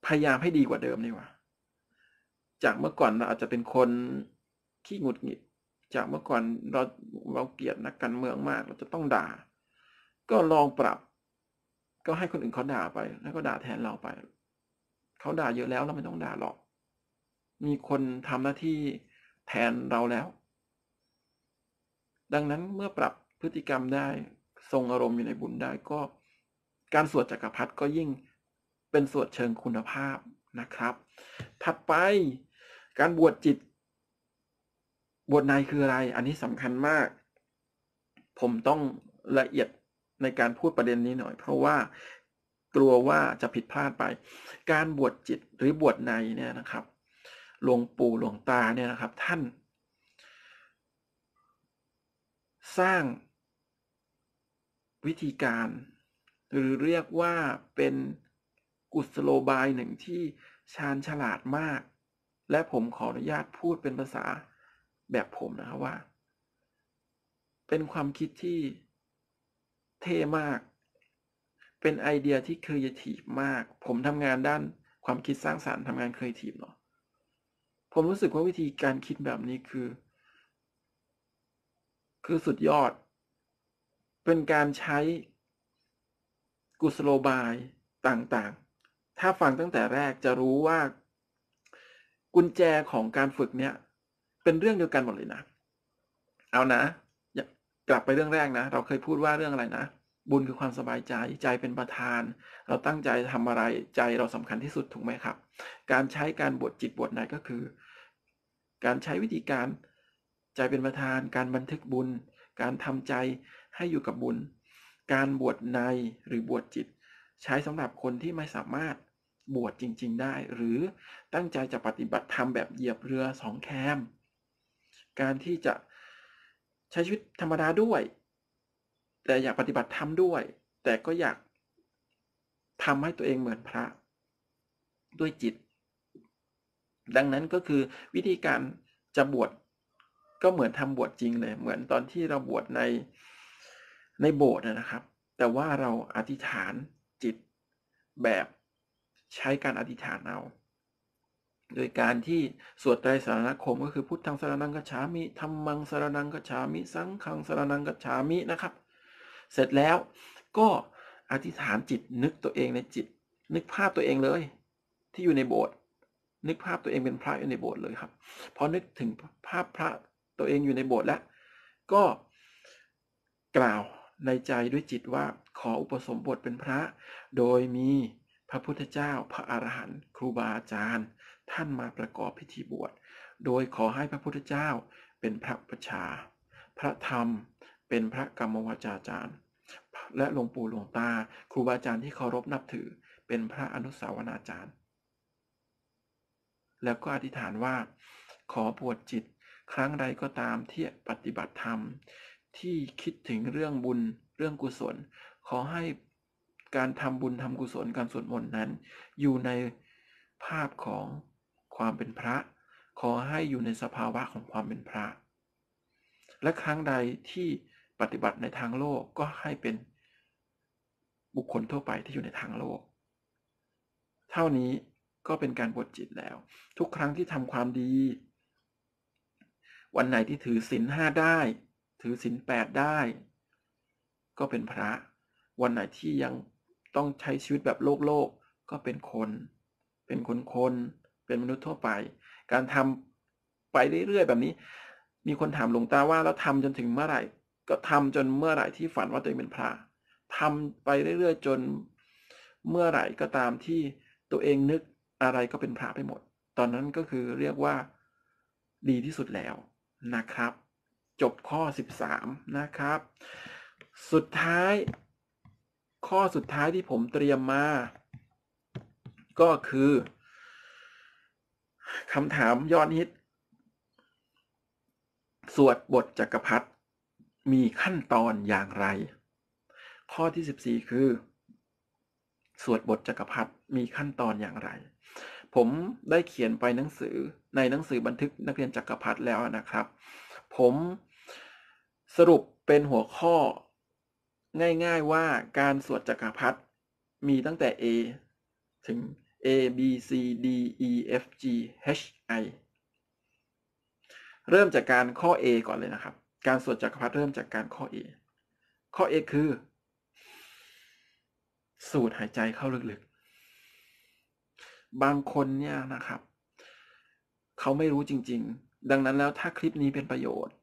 พยายามให้ดีกว่าเดิมดีกว่าจากเมื่อก่อนเราอาจจะเป็นคนขี้หงุดหงิด จากเมื่อก่อนเราเราเกลียดนักการเมืองมาก เราจะต้องด่า ก็ลองปรับ ก็ให้คนอื่นเขาด่าไป แล้วก็ด่าแทนเราไป เขาด่าเยอะแล้วเราไม่ต้องด่าหรอก มีคนทำหน้าที่แทนเราแล้ว ดังนั้นเมื่อปรับพฤติกรรมได้ทรงอารมณ์อยู่ในบุญได้ก็ การสวดจักรพรรดิก็ยิ่งเป็นสวดเชิงคุณภาพนะครับ ถัดไปการบวชจิตบวชในคืออะไร อันนี้สำคัญมาก ผมต้องละเอียดในการพูดประเด็นนี้หน่อย เพราะว่ากลัวว่าจะผิดพลาดไป การบวชจิตหรือบวชในเนี่ยนะครับหลวงปู่หลวงตาเนี่ยนะครับ ท่าน สร้างวิธีการหรือเรียกว่าเป็นกุศโลบายหนึ่งที่ชาญฉลาดมาก และผมขออนุญาตพูดเป็นภาษาแบบผม นะครับว่า เป็นความคิดที่เท่มาก เป็นไอเดียที่คยีทีบมาก ผมทำงานด้านความคิดสร้างสารรค์ทำงานคยถทีบเนาะ ผมรู้สึก ว่า วิธีการคิดแบบนี้คือ คือสุดยอด เป็นการใช้กุศโลบายต่าง ๆถ้าฟังตั้งแต่แรกจะรู้ว่า กุญแจของการฝึกเนี่ย เป็นเรื่องเดียวกันหมดเลยนะ เอานะ กลับไปเรื่องแรกนะ เราเคยพูดว่าเรื่องอะไรนะ บุญคือความสบายใจ ใจเป็นประธาน เราตั้งใจทำอะไร ใจเราสำคัญที่สุดถูกไหมครับ การใช้การบวชจิตบวชในก็คือ การใช้วิธีการใจเป็นประธาน การบันทึกบุญ การทำใจให้อยู่กับบุญ การบวชในหรือบวชจิต ใช้สำหรับคนที่ไม่สามารถบวชจริง ๆ ได้ หรือตั้งใจจะปฏิบัติธรรมแบบเหยียบเรือสองแคม การที่จะใช้ชีวิตธรรมดาด้วย แต่อยากปฏิบัติธรรมด้วย แต่ก็อยากทำให้ตัวเองเหมือนพระด้วยจิต ดังนั้นก็คือวิธีการจะบวชก็เหมือนทำบวชจริงเลย เหมือนตอนที่ เราบวชในในโบสถ์นะครับ แต่ว่าเราอธิษฐานจิตแบบใช้การอธิษฐานเอา โดยการที่สวดใจสารนคมก็คือพุทธังสารนังกชฉามิธรรมังสารนังกชฉามิ สังขังสารนังกชฉามินะครับ เสร็จแล้วก็อธิษฐานจิตนึกตัวเองในจิต นึกภาพตัวเองเลยที่อยู่ในโบสถ์นึกภาพตัวเองเป็นพระอยู่ในโบสถ์เลยครับพอนึกถึงภาพพระตัวเองอยู่ในโบสถ์แล้ว ก็กล่าวในใจด้วยจิตว่าขออุปสมบทเป็นพระโดยมีพระพุทธเจ้า พระอรหันต์ ครูบาอาจารย์ ท่านมาประกอบพิธีบวช โดยขอให้พระพุทธเจ้า เป็นพระประชา พระธรรม เป็นพระกรรมวาจาจารย์ และหลวงปู่หลวงตา ครูบาอาจารย์ที่เคารพนับถือ เป็นพระอนุสาวนาจารย์ แล้วก็อธิษฐานว่า ขอบวชจิต ครั้งใดก็ตามที่ปฏิบัติธรรม ที่คิดถึงเรื่องบุญ เรื่องกุศล ขอให้การทำบุญทำกุศล การสวดมนต์นั้น อยู่ในภาพของความเป็นพระ ขอให้อยู่ในสภาวะของความเป็นพระ และครั้งใดที่ปฏิบัติในทางโลกก็ให้เป็นบุคคลทั่ว ไปที่อยู่ในทางโลก เท่านี้ก็เป็นการบวชจิตแล้ว ทุกครั้งที่ทำความดี วันไหนที่ถือศีลห้าได้ ถือศีลแปดได้ก็เป็นพระ วันไหนที่ยังต้องใช้ชีวิตแบบโลกโลกก็เป็นคนเป็นคนคนเป็นมนุษย์ทั่วไป การทำไปเรื่อยๆแบบนี้ มีคนถามหลวงตาว่า แล้วทำจนถึงเมื่อไหร่ ก็ทำจนเมื่อไหร่ที่ฝันว่าตัวเองเป็นพระทำไปเรื่อยๆ จนเมื่อไหร่ก็ตามที่ตัวเองนึกอะไรก็เป็นพระไปหมด ตอนนั้นก็คือเรียกว่าดีที่สุดแล้วนะครับ จบข้อ13นะครับ สุดท้ายข้อสุดท้ายที่ผมเตรียมมาก็คือคำถามยอดฮิตสวดบทจักรพรรดิมีขั้นตอนอย่างไร ข้อที่14คือสวดบทจักรพรรดิมีขั้นตอนอย่างไร ผมได้เขียนไปหนังสือในหนังสือบันทึกนักเรียนจักรพรรดิแล้วนะครับ ผมสรุปเป็นหัวข้อง่าย ๆว่าการสวดจักรพรรดิมีตั้งแต่ A ถึง A B C D E F G H I เริ่มจากการข้อ A ก่อนเลยนะครับ การสวดจักรพรรดิเริ่มจากการข้อ A ข้อ A คือ สูดหายใจเข้าลึกๆ บางคน เนี่ย นะครับ เขาไม่รู้จริง ๆ ดังนั้นแล้วถ้าคลิปนี้เป็นประโยชน์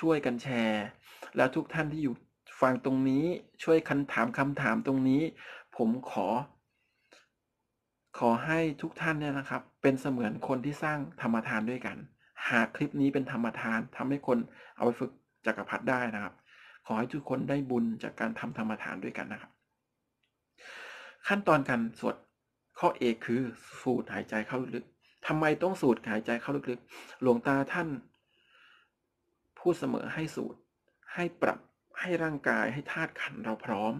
ช่วยกันแชร์แล้วทุกท่านที่อยู่ฟังตรงนี้ช่วยคันถามคำถามตรงนี้ ผมขอ ขอให้ทุกท่านเนี่ยนะครับ เป็นเสมือนคนที่สร้างธรรมทานด้วยกัน หากคลิปนี้เป็นธรรมทานทำให้คนเอาไปฝึกจักรพรรดิได้นะครับ ขอให้ทุกคนได้บุญจากการทำธรรมทานด้วยกันนะครับ ขั้นตอนการสวดข้อเอกคือสูดหายใจเข้าลึกๆทำไมต้องสูดหายใจเข้าลึกๆหลวงตาท่าน พูดเสมอให้สูดให้ปรับให้ร่างกายให้ธาตุขันเราพร้อม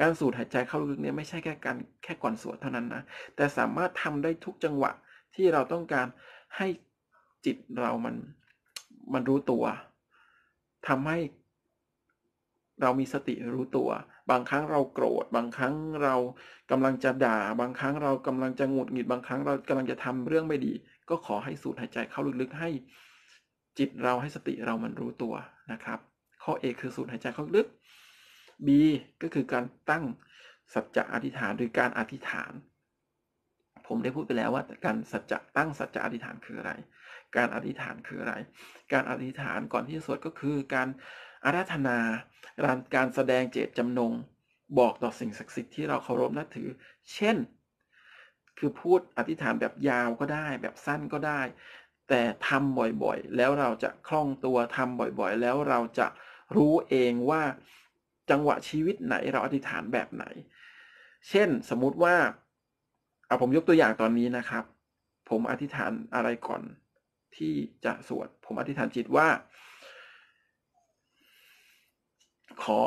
การสูดหายใจเข้าลึกเนี่ยไม่ใช่แค่การแค่ก่อนสวดเท่านั้นนะแต่สามารถทำได้ทุกจังหวะที่เราต้องการให้จิตเรามันมันรู้ตัว ทำให้เรามีสติรู้ตัว บางครั้งเราโกรธบางครั้งเรากำลังจะด่า บางครั้งเรากำลังจะหงุดหงิดบางครั้งเรากำลังจะทำเรื่องไม่ดี ก็ขอให้สูดหายใจเข้าลึกๆให้จิตเราให้สติเรามันรู้ตัวนะครับ ข้อ A คือสูดหายใจเข้าลึก B ก็คือการตั้งสัจจะอธิษฐานโดยการอธิษฐาน ผมได้พูดไปแล้วว่าการสัจจะตั้งสัจจะอธิษฐานคืออะไร การอธิษฐานคืออะไร การอธิษฐานก่อนที่จะสวดก็คือการอาราธนา การแสดงเจตจำนงบอกต่อสิ่งศักดิ์สิทธิ์ที่เราเคารพนับถือ เช่น คือพูดอธิษฐานแบบยาวก็ได้แบบสั้นก็ได้แต่ทำบ่อยๆ แล้วเราจะคล่องตัวทำบ่อยๆ แล้วเราจะรู้เองว่าจังหวะชีวิตไหน เราอธิษฐานแบบไหน เช่นสมมุติว่าเอาผมยกตัวอย่างตอนนี้นะครับ ผมอธิษฐานอะไรก่อนที่จะสวดผมอธิษฐานจิตว่า ขอ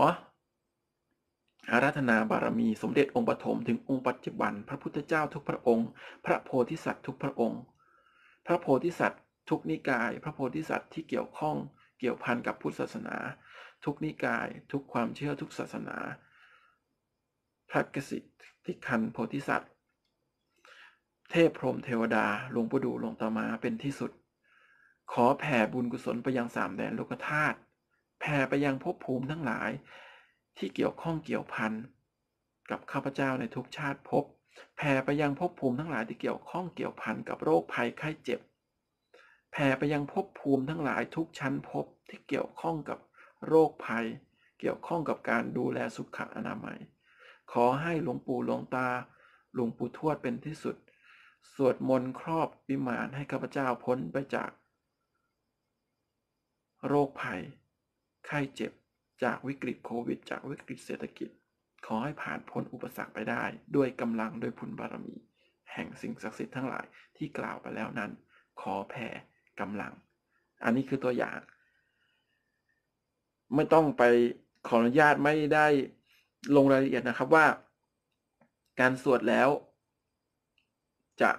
อาราธนาบารมีสมเด็จองค์ปฐมถึงองค์ปัจจุบัน พระพุทธเจ้าทุกพระองค์ พระโพธิสัตว์ทุกพระองค์พระโพธิสัตว์ทุกนิกายพระโพธิสัตว์ที่เกี่ยวข้องเกี่ยวพันกับพุทธศาสนา ทุกนิกายทุกความเชื่อทุกศาสนาพระกสิทธิคันโพธิสัตว์ เทพพรหมเทวดาหลวงปู่ดูหลวงตามาเป็นที่สุด ขอแผ่บุญกุศลไปยังสามแดนโลกธาตุแผ่ไปยังภพภูมิทั้งหลาย ที่เกี่ยวข้องเกี่ยวพันกับข้าพเจ้าในทุกชาติภพแผ่ไปยังภพภูมิทั้งหลายที่เกี่ยวข้องเกี่ยวพันกับโรคภัยไข้เจ็บ แผ่ไปยังภพภูมิทั้งหลายทุกชั้นภพที่เกี่ยวข้องกับโรคภัย เกี่ยวข้องกับการดูแลสุขอนามัย ขอให้หลวงปู่หลวงตา หลวงปู่ทวดเป็นที่สุด สวดมนต์ครอบวิมานให้ข้าพเจ้าพ้นไปจาก โรคภัย ไข้เจ็บ จากวิกฤตโควิด จากวิกฤตเศรษฐกิจขอให้ผ่านพ้นอุปสรรคไปได้ ด้วยกำลังด้วยพุนบารมี แห่งสิ่งศักดิ์สิทธิ์ทั้งหลายที่กล่าวไปแล้วนั้น ขอแผ่กำลัง อันนี้คือตัวอย่างไม่ต้องไปขออนุญาตไม่ได้ลงรายละเอียดนะครับว่าการสวดแล้ว จะ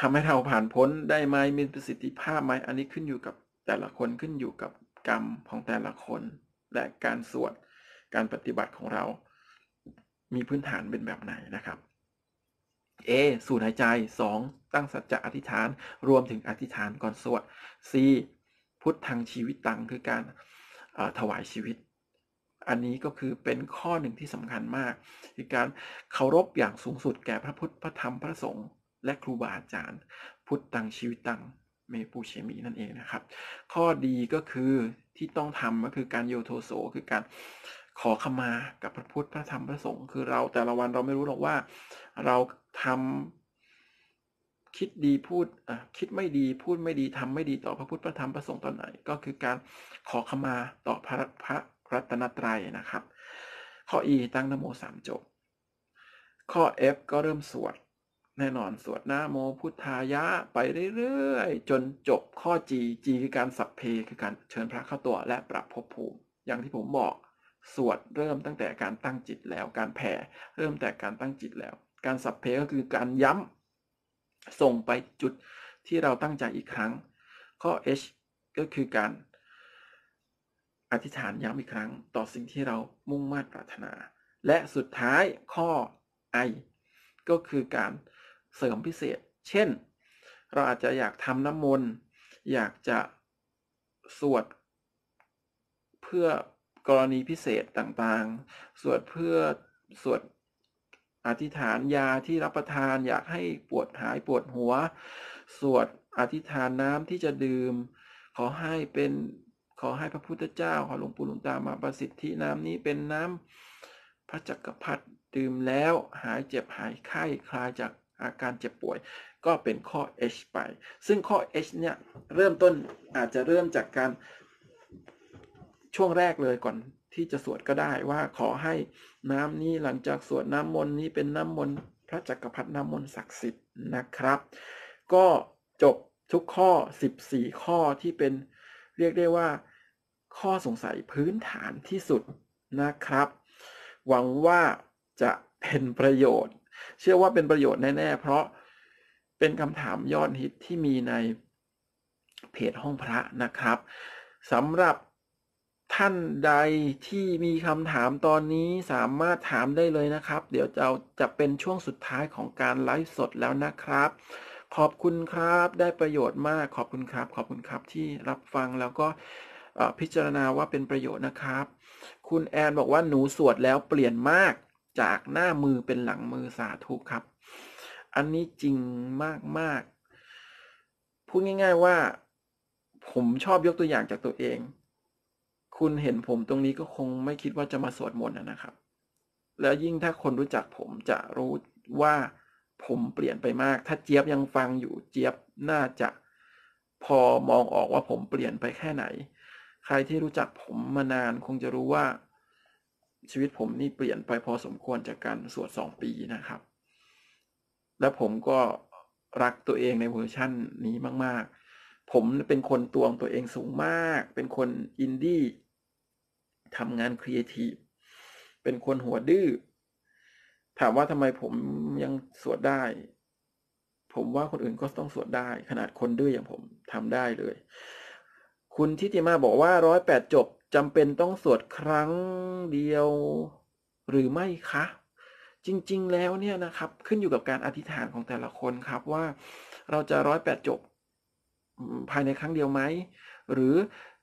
ทำให้เราผ่านพ้นได้ไหมมีประสิทธิภาพไหมอันนี้ขึ้นอยู่กับแต่ละคนขึ้นอยู่กับกรรมของแต่ละคน และการสวดการปฏิบัติของเรามีพื้นฐานเป็นแบบไหนนะครับ A สูดหายใจ 2. ตั้งสัจจะอธิษฐาน รวมถึงอธิษฐานก่อนสวด C พุทธทางชีวิตตัง คือการถวายชีวิต อันนี้ก็คือเป็นข้อหนึ่งที่สำคัญมาก คือการเคารพอย่างสูงสุดแก่พระพุทธ พระธรรม พระสงฆ์ และครูบาอาจารย์ พุทธังชีวิตตัง เมปูเชมีนั่นเองนะครับ ข้อดีก็คือที่ต้องทำก็คือการโยโทโสคือการขอขมา กับพระพุทธพระธรรมพระสงฆ์ คือเราแต่ละวันเราไม่รู้หรอกว่าเราทำคิดดีพูดคิดไม่ดีพูดไม่ดีทำไม่ดีต่อพระพุทธพระธรรมพระสงฆ์ตอนไหน ก็คือการขอขมาต่อพระพระรัตนตรัยนะครับ ข้ออีตั้งนโมสามจบ ข้อ F ก็เริ่มสวดแน่นอน สวดหน้าโมพุทธายะไปเรื่อยๆจนจบข้อ G G คือการสัพเพคือการเชิญพระเข้าตัวและประพบภูมิอย่างที่ผมบอกสวดเริ่มตั้งแต่การตั้งจิตแล้ว การแผ่เริ่มแต่การตั้งจิตแล้ว การสับเพก็คือการย้ำส่งไปจุดที่เราตั้งใจอีกครั้ง ข้อ H ก็คือการ อธิษฐานย้ำอีกครั้ง ต่อสิ่งที่เรามุ่งมา่ปรารถนา และสุดท้ายข้อ I ก็คือการเสริมพิเศษ เช่น เราอาจจะอยากทำน้ำมนต์ อยากจะสวดเพื่อกรณีพิเศษต่างๆ สวดเพื่อสวดอธิษฐานยาที่รับประทานอยากให้ปวดหายปวดหัว สวดอธิษฐานน้ำที่จะดื่มขอให้เป็นขอให้พระพุทธเจ้าขอหลวงปู่หลวงตามาประสิทธิน้ำนี้เป็นน้ำพระจักรพรรดิดื่มแล้ว หายเจ็บหายไข้คลายจากอาการเจ็บป่วย ก็เป็นข้อ H ไป ซึ่งข้อ H เนี่ยเริ่มต้นอาจจะเริ่มจากการช่วงแรกเลยก่อนที่จะสวดก็ได้ว่าขอให้น้ำนี้หลังจากสวดน้ำมนต์นี้เป็นน้ำมนต์พระจักรพรรดิน้ำมนต์ศักดิ์สิทธิ์นะครับ ก็จบทุกข้อ 14 ข้อที่เป็นเรียกได้ว่าข้อสงสัยพื้นฐานที่สุดนะครับ หวังว่าจะเป็นประโยชน์ เชื่อว่าเป็นประโยชน์แน่ๆเพราะเป็นคำถามยอดฮิตที่มีในเพจห้องพระนะครับสำหรับท่านใดที่มีคำถามตอนนี้สามารถถามได้เลยนะครับ เดี๋ยวจะจะเป็นช่วงสุดท้ายของการไลฟ์สดแล้วนะครับ ขอบคุณครับได้ประโยชน์มากขอบคุณครับขอบคุณครับที่รับฟังแล้วก็พิจารณาว่าเป็นประโยชน์นะครับ คุณแอนบอกว่าหนูสวดแล้วเปลี่ยนมากจากหน้ามือเป็นหลังมือสาธุครับ อันนี้จริงมากมากพูดง่ายๆว่าผมชอบยกตัวอย่างจากตัวเองคุณเห็นผมตรงนี้ก็คงไม่คิดว่าจะมาสวดมนต์นะครับ แล้วยิ่งถ้าคนรู้จักผมจะรู้ว่าผมเปลี่ยนไปมาก ถ้าเจี๊ยบยังฟังอยู่เจี๊ยบน่าจะพอมองออกว่าผมเปลี่ยนไปแค่ไหน ใครที่รู้จักผมมานานคงจะรู้ว่า ชีวิตผมนี่เปลี่ยนไปพอสมควรจากการสวดสองปีนะครับ และผมก็รักตัวเองในเวอร์ชั่นนี้มากๆ ผมเป็นคนตวงตัวเองสูงมาก เป็นคนอินดี้ทำงานครีเอทีฟเป็นคนหัวดื้อถามว่าทำไมผมยังสวดได้ ผมว่าคนอื่นก็ต้องสวดได้ ขนาดคนดื้ออย่างผมทำได้เลย คุณทิติมาบอกว่าร้อยแปดจบจำเป็นต้องสวดครั้งเดียว หรือไม่คะ จริงๆแล้วเนี่ยนะครับ ขึ้นอยู่กับการอธิษฐานของแต่ละคนครับว่าเราจะร้อยแปดจบ ภายในครั้งเดียวไหม หรือ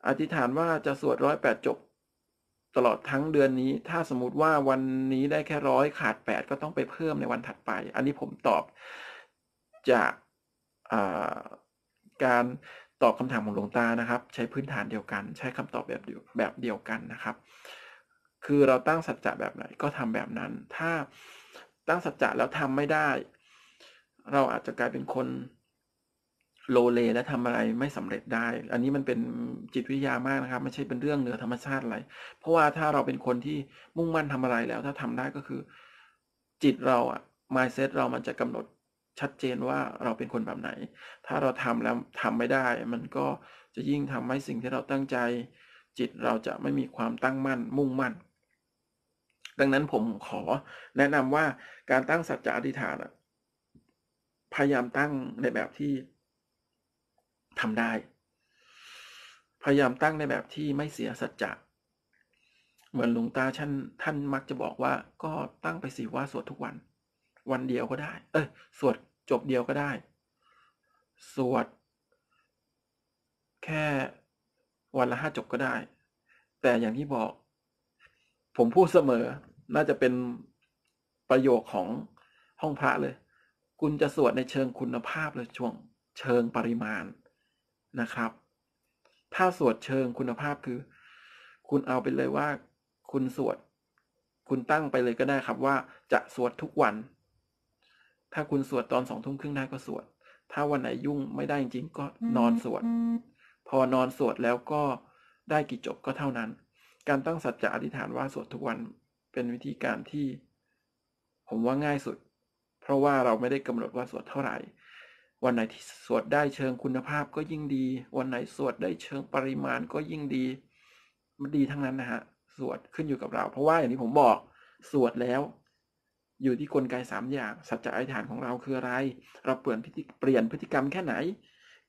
อธิษฐานว่าจะสวดร้อยแปดจบตลอดทั้งเดือนนี้ถ้าสมมติว่าวันนี้ได้แค่ร้อยขาดแปดก็ต้องไปเพิ่มในวันถัดไป อันนี้ผมตอบจากการตอบคำถามของหลวงตานะครับ ใช้พื้นฐานเดียวกัน ใช้คำตอบแบบแบบเดียวกันนะครับ คือเราตั้งสัจจะแบบไหนก็ทำแบบนั้น ถ้าตั้งสัจจะ แล้วทำไม่ได้ เราอาจจะกลายเป็นคนโลเลและทำอะไรไม่สำเร็จได้ อันนี้มันเป็นจิตวิทยามากนะครับ ไม่ใช่ เป็นเรื่องเหนือธรรมชาติอะไร เพราะว่าถ้าเราเป็นคนที่มุ่งมั่นทำอะไรแล้วถ้าทำได้ก็คือ จิตเราอะไมเซ็ตเรามันจะกำหนดชัดเจนว่าเราเป็นคนแบบไหน ถ้าเราทำแล้วทำไม่ได้ มันก็จะยิ่งทำให้สิ่งที่เราตั้งใจ จิตเราจะไม่มีความตั้งมั่น มุ่งมั่น ดังนั้นผมขอแนะนำว่าการตั้งสัจจะอธิษฐานพยายามตั้งในแบบที่ทำได้ พยายามตั้งในแบบที่ไม่เสียสัจจะ เหมือนหลวงตาท่านท่านมักจะบอกว่า ก็ตั้งไปสิว่าสวด ทุกวัน วันเดียวก็ได้ เอ้ย สวด จบเดียวก็ได้ สวด แค่วันละห้าจบก็ได้ แต่อย่างที่บอก ผม พูด เสมอ น่าจะเป็นประโยคของห้องพระเลย คุณจะสวดในเชิงคุณภาพเลยช่วงเชิงปริมาณนะครับ ถ้าสวดเชิงคุณภาพคือคุณเอาไปเลยว่าคุณสวด คุณตั้งไปเลยก็ได้ครับว่าจะสวดทุกวัน ถ้าคุณสวดตอนสองทุ่มครึ่งได้ก็สวด ถ้าวันไหนยุ่งไม่ได้จริงก็นอนสวด พอนอนสวดแล้วก็ได้กี่จบก็เท่านั้น การตั้งสัจจะอธิษฐานว่าสวดทุกวันเป็นวิธีการที่ ผมว่าง่ายสุด เพราะว่าเราไม่ได้กำหนดว่าสวดเท่าไหร่วันไหนที่สวดได้เชิงคุณภาพก็ยิ่งดี วันไหนสวดได้เชิงปริมาณก็ยิ่งดีมันดีทั้งนั้นนะฮะ สวดขึ้นอยู่กับเรา เพราะว่าอย่างที่ผมบอกสวดแล้ว อยู่ที่กลไกสามอย่างสัจจะอธิฐานของเราคืออะไร เราเปลี่ยนพฤติเปลี่ยนพฤติกรรมแค่ไหน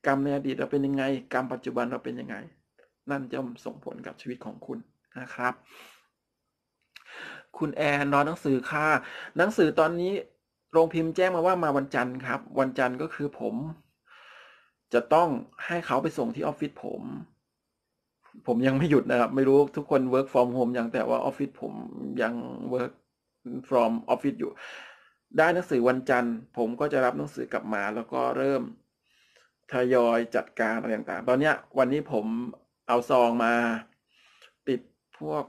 กรรมในอดีตเราเป็นยังไงกรรมปัจจุบันเราเป็นยังไง นั่นจะส่งผลกับชีวิตของคุณนะครับ คุณแอนนอนหนังสือค่ะ หนังสือตอนนี้โรงพิมพ์แจ้งมาว่ามาวันจันทร์ครับ วันจันทร์ก็คือผมจะต้องให้เขาไปส่งที่ออฟฟิศผม ผมยังไม่หยุดนะครับ ไม่รู้ทุกคน work from home อย่างแต่ว่าออฟฟิศผมยัง work from office อยู่ ได้หนังสือวันจันทร์ ผมก็จะรับหนังสือกลับมาแล้วก็เริ่มทยอยจัดการอะไรต่างๆ ตอนนี้วันนี้ผมเอาซองมาติดพวก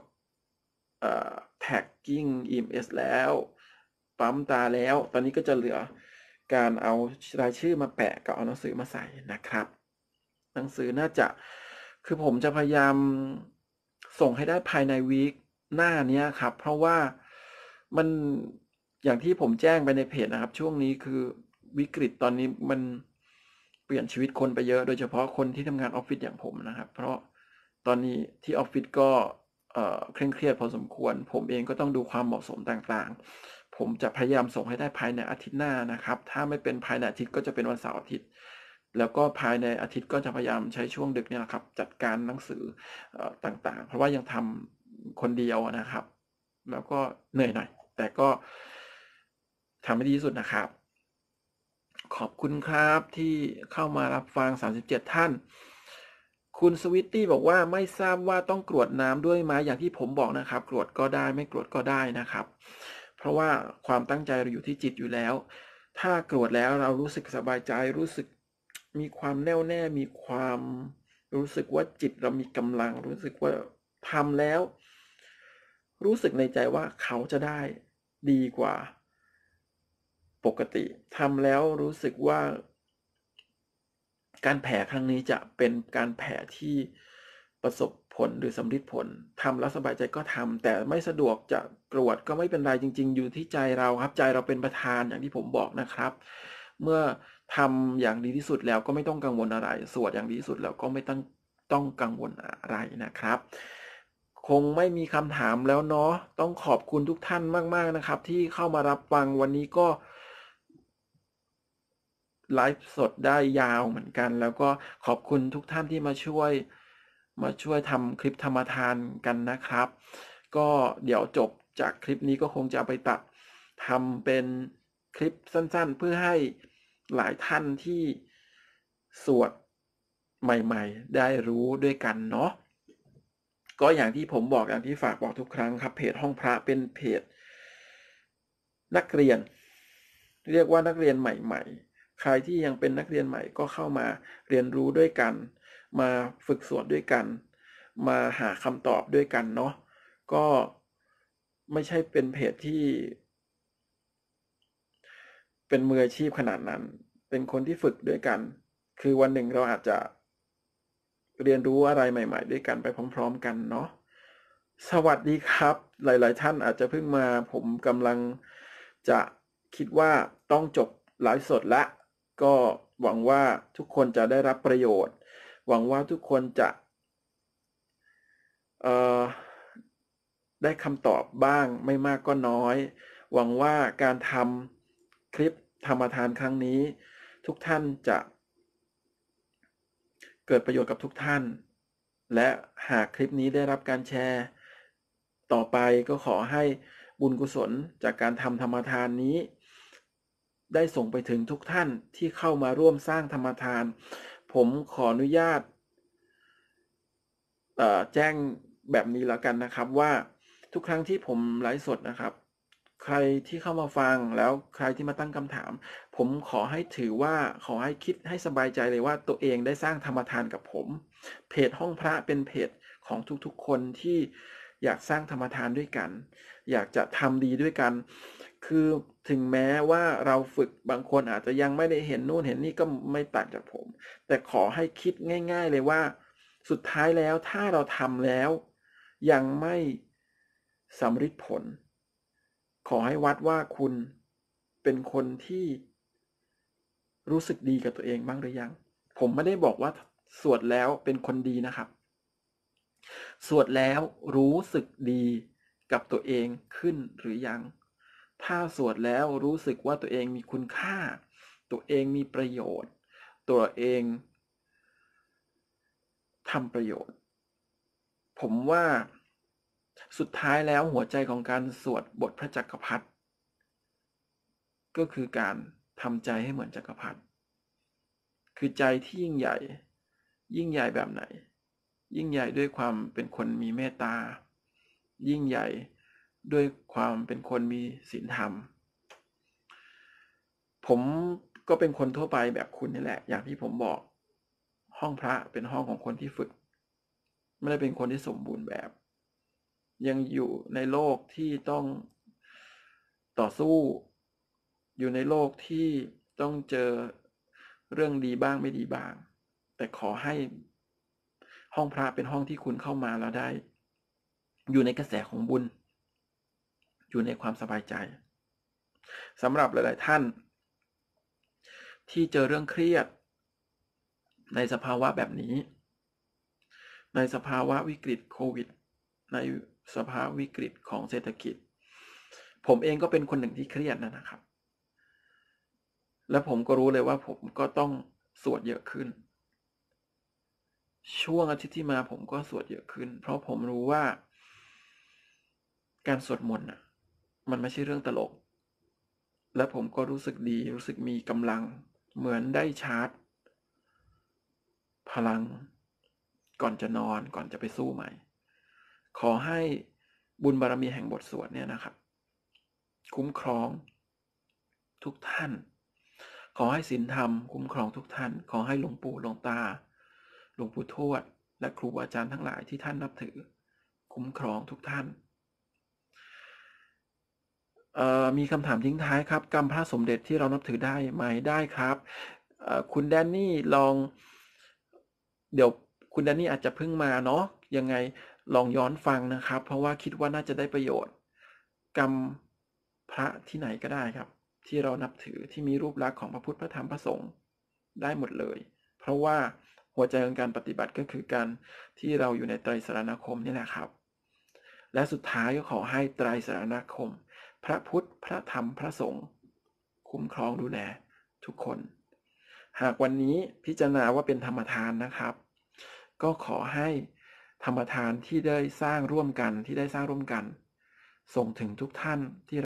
แท็กกิ้งอเ m สแล้วปั๊มตาแล้ว ตอนนี้ก็จะเหลือการเอารายชื่อมาแปะกับเอาหนังสือมาใส่นะครับ หนังสือน่าจะคือผมจะพยายามส่งให้ได้ภายในวีคหน้านี้ครับ เพราะว่ามันอย่างที่ผมแจ้งไปในเพจนะครับ ช่วงนี้คือวิกฤตตอนนี้มันเปลี่ยนชีวิตคนไปเยอะ โดยเฉพาะคนที่ทำงานออฟฟิศอย่างผมนะครับ เพราะตอนนี้ที่ออฟฟิศก็เคร่งเครียดพอสมควร ผมเองก็ต้องดูความเหมาะสมต่าง ๆผมจะพยายามส่งให้ได้ภายในอาทิตย์หน้านะครับ ถ้าไม่เป็นภายในอาทิตย์ก็จะเป็นวันเสาร์อาทิตย์ แล้วก็ภายในอาทิตย์ก็จะพยายามใช้ช่วงดึกเนี่ยครับจัดการหนังสือต่างๆ เพราะว่ายังทำคนเดียวนะครับ แล้วก็เหนื่อยหน่อย แต่ก็ทำให้ดีที่สุดนะครับ ขอบคุณครับที่เข้ามารับฟัง 37 ท่าน คุณสวิตตี้บอกว่าไม่ทราบว่าต้องกรวดน้ำด้วยไหมอย่างที่ผมบอกนะครับกรวดก็ได้ไม่กรวดก็ได้นะครับเพราะว่าความตั้งใจเราอยู่ที่จิตอยู่แล้ว ถ้าโกรธแล้วเรารู้สึกสบายใจ รู้สึกมีความแน่วแน่มีความรู้สึกว่าจิตเรามีกำลังรู้สึกว่าทำแล้วรู้สึกในใจว่าเขาจะได้ดีกว่า ปกติทำแล้วรู้สึกว่า การแผ่ครั้งนี้จะเป็นการแผ่ที่ประสบผลหรือสำลิดผลทำแล้วสบายใจก็ทำแต่ไม่สะดวกจะตรวจก็ไม่เป็นไรจริง ๆ อยู่ที่ใจเราครับใจเราเป็นประธานอย่างที่ผมบอกนะครับ เมื่อทำอย่างดีที่สุดแล้วก็ไม่ต้องกังวลอะไรสวดอย่างดีที่สุดแล้วก็ไม่ต้องต้องกังวลอะไรนะครับ คงไม่มีคำถามแล้วเนาะต้องขอบคุณทุกท่านมาก ๆนะครับ ที่เข้ามารับฟังวันนี้ก็ไลฟ์สดได้ยาวเหมือนกัน แล้วก็ขอบคุณทุกท่านที่มาช่วยมาช่วยทำคลิปธรรมทานกันนะครับ ก็เดี๋ยวจบจากคลิปนี้ก็คงจะไปตัดทำเป็นคลิปสั้น ๆ เพื่อให้หลายท่านที่สวดใหม่ๆ ได้รู้ด้วยกันเนาะ ก็อย่างที่ผมบอกอย่างที่ฝากบอกทุกครั้งครับเพจห้องพระเป็นเพจ นักเรียน เรียกว่านักเรียนใหม่ๆใครที่ยังเป็นนักเรียนใหม่ก็เข้ามาเรียนรู้ด้วยกันมาฝึกสวดด้วยกัน มาหาคำตอบด้วยกันเนาะก็ไม่ใช่เป็นเพจที่ เป็นมืออาชีพขนาดนั้น เป็นคนที่ฝึกด้วยกัน คือวันหนึ่งเราอาจจะเรียนรู้อะไรใหม่ ๆด้วยกันไปพร้อม ๆ กันเนาะสวัสดีครับ หลาย ๆ ท่านอาจจะเพิ่งมาผมกำลังจะคิดว่าต้องจบไลฟ์สดละ ก็หวังว่าทุกคนจะได้รับประโยชน์หวังว่าทุกคนจะได้คำตอบบ้างไม่มากก็น้อย หวังว่าการทำคลิปธรรมทานครั้งนี้ ทุกท่านจะเกิดประโยชน์กับทุกท่าน และหากคลิปนี้ได้รับการแชร์ ต่อไปก็ขอให้บุญกุศลจากการทำธรรมทานนี้ ได้ส่งไปถึงทุกท่านที่เข้ามาร่วมสร้างธรรมทานผมขออนุญาตแจ้งแบบนี้แล้วกันนะครับว่าทุกครั้งที่ผมไลฟ์สดนะครับ ใครที่เข้ามาฟังแล้วใครที่มาตั้งคำถาม ผมขอให้ถือว่าขอให้คิดให้สบายใจเลยว่าตัวเองได้สร้างธรรมทานกับผม เพจห้องพระเป็นเพจของทุกๆคนที่อยากสร้างธรรมทานด้วยกัน อยากจะทำดีด้วยกันคือถึงแม้ว่าเราฝึกบางคนอาจจะยังไม่ได้เห็นนู่นเห็นนี่ก็ไม่ต่างจากผม แต่ขอให้คิดง่าย ๆ เลยว่า สุดท้ายแล้วถ้าเราทำแล้วยังไม่สำฤทธิ์ผล ขอให้วัดว่าคุณเป็นคนที่รู้สึกดีกับตัวเองบ้างหรือยัง ผมไม่ได้บอกว่าสวดแล้วเป็นคนดีนะครับสวดแล้วรู้สึกดีกับตัวเองขึ้นหรือยังถ้าสวดแล้วรู้สึกว่าตัวเองมีคุณค่า ตัวเองมีประโยชน์ ตัวเองทำประโยชน์ ผมว่าสุดท้ายแล้วหัวใจของการสวดบทพระจักรพรรดิก็คือการทำใจให้เหมือนจักรพรรดิคือใจที่ยิ่งใหญ่ ยิ่งใหญ่แบบไหน ยิ่งใหญ่ด้วยความเป็นคนมีเมตตายิ่งใหญ่ด้วยความเป็นคนมีศีลธรรม ผมก็เป็นคนทั่วไปแบบคุณนี่แหละ อย่างที่ผมบอกห้องพระเป็นห้องของคนที่ฝึก ไม่ได้เป็นคนที่สมบูรณ์แบบ ยังอยู่ในโลกที่ต้องต่อสู้อยู่ในโลกที่ต้องเจอเรื่องดีบ้างไม่ดีบ้าง แต่ขอให้ห้องพระเป็นห้องที่คุณเข้ามาแล้วได้ อยู่ในกระแสของบุญอยู่ในความสบายใจสำหรับหลายๆ ท่าน ที่เจอเรื่องเครียด ในสภาวะแบบนี้ ในสภาวะวิกฤตโควิด ในสภาวะวิกฤตของเศรษฐกิจ ผมเองก็เป็นคนหนึ่งที่เครียดนะนะครับ และผมก็รู้เลยว่าผมก็ต้องสวดเยอะขึ้น ช่วงอาทิตย์ที่มาผมก็สวดเยอะขึ้น เพราะผมรู้ว่า การสวดมนต์ะมันไม่ใช่เรื่องตลก และผมก็รู้สึกดี รู้สึกมีกำลัง เหมือนได้ชาร์จ พลัง ก่อนจะนอนก่อนจะไปสู้ใหม่ ขอให้บุญบารมีแห่งบทสวดเนี่ยนะครับคุ้มครองทุกท่าน ขอให้ศีลธรรมคุ้มครองทุกท่าน ขอให้หลวงปู่หลวงตา หลวงปู่ทวดและครูบาอาจารย์ทั้งหลายที่ท่านนับถือ คุ้มครองทุกท่านมีคำถามทิ้งท้ายครับกรรมพระสมเด็จที่เรานับถือได้ไหมได้ครับ คุณแดนนี่ลองเดี๋ยวคุณแดนนี่อาจจะเพิ่งมาเนาะยังไงลองย้อนฟังนะครับ เพราะว่าคิดว่าน่าจะได้ประโยชน์ กรรมพระที่ไหนก็ได้ครับ ที่เรานับถือที่มีรูปลักษณ์ของพระพุทธพระธรรมพระสงฆ์ได้หมดเลย เพราะว่าหัวใจของการปฏิบัติก็คือการที่เราอยู่ในไตรสารณคมนี่แหละครับและสุดท้ายก็ขอให้ไตรสารณคมพระพุทธ พระธรรม พระสงฆ์คุ้มครองดูแลทุกคน หากวันนี้พิจารณาว่าเป็นธรรมทานนะครับ ก็ขอให้ธรรมทานที่ได้สร้างร่วมกันที่ได้สร้างร่วมกัน ส่งถึงทุกท่านที่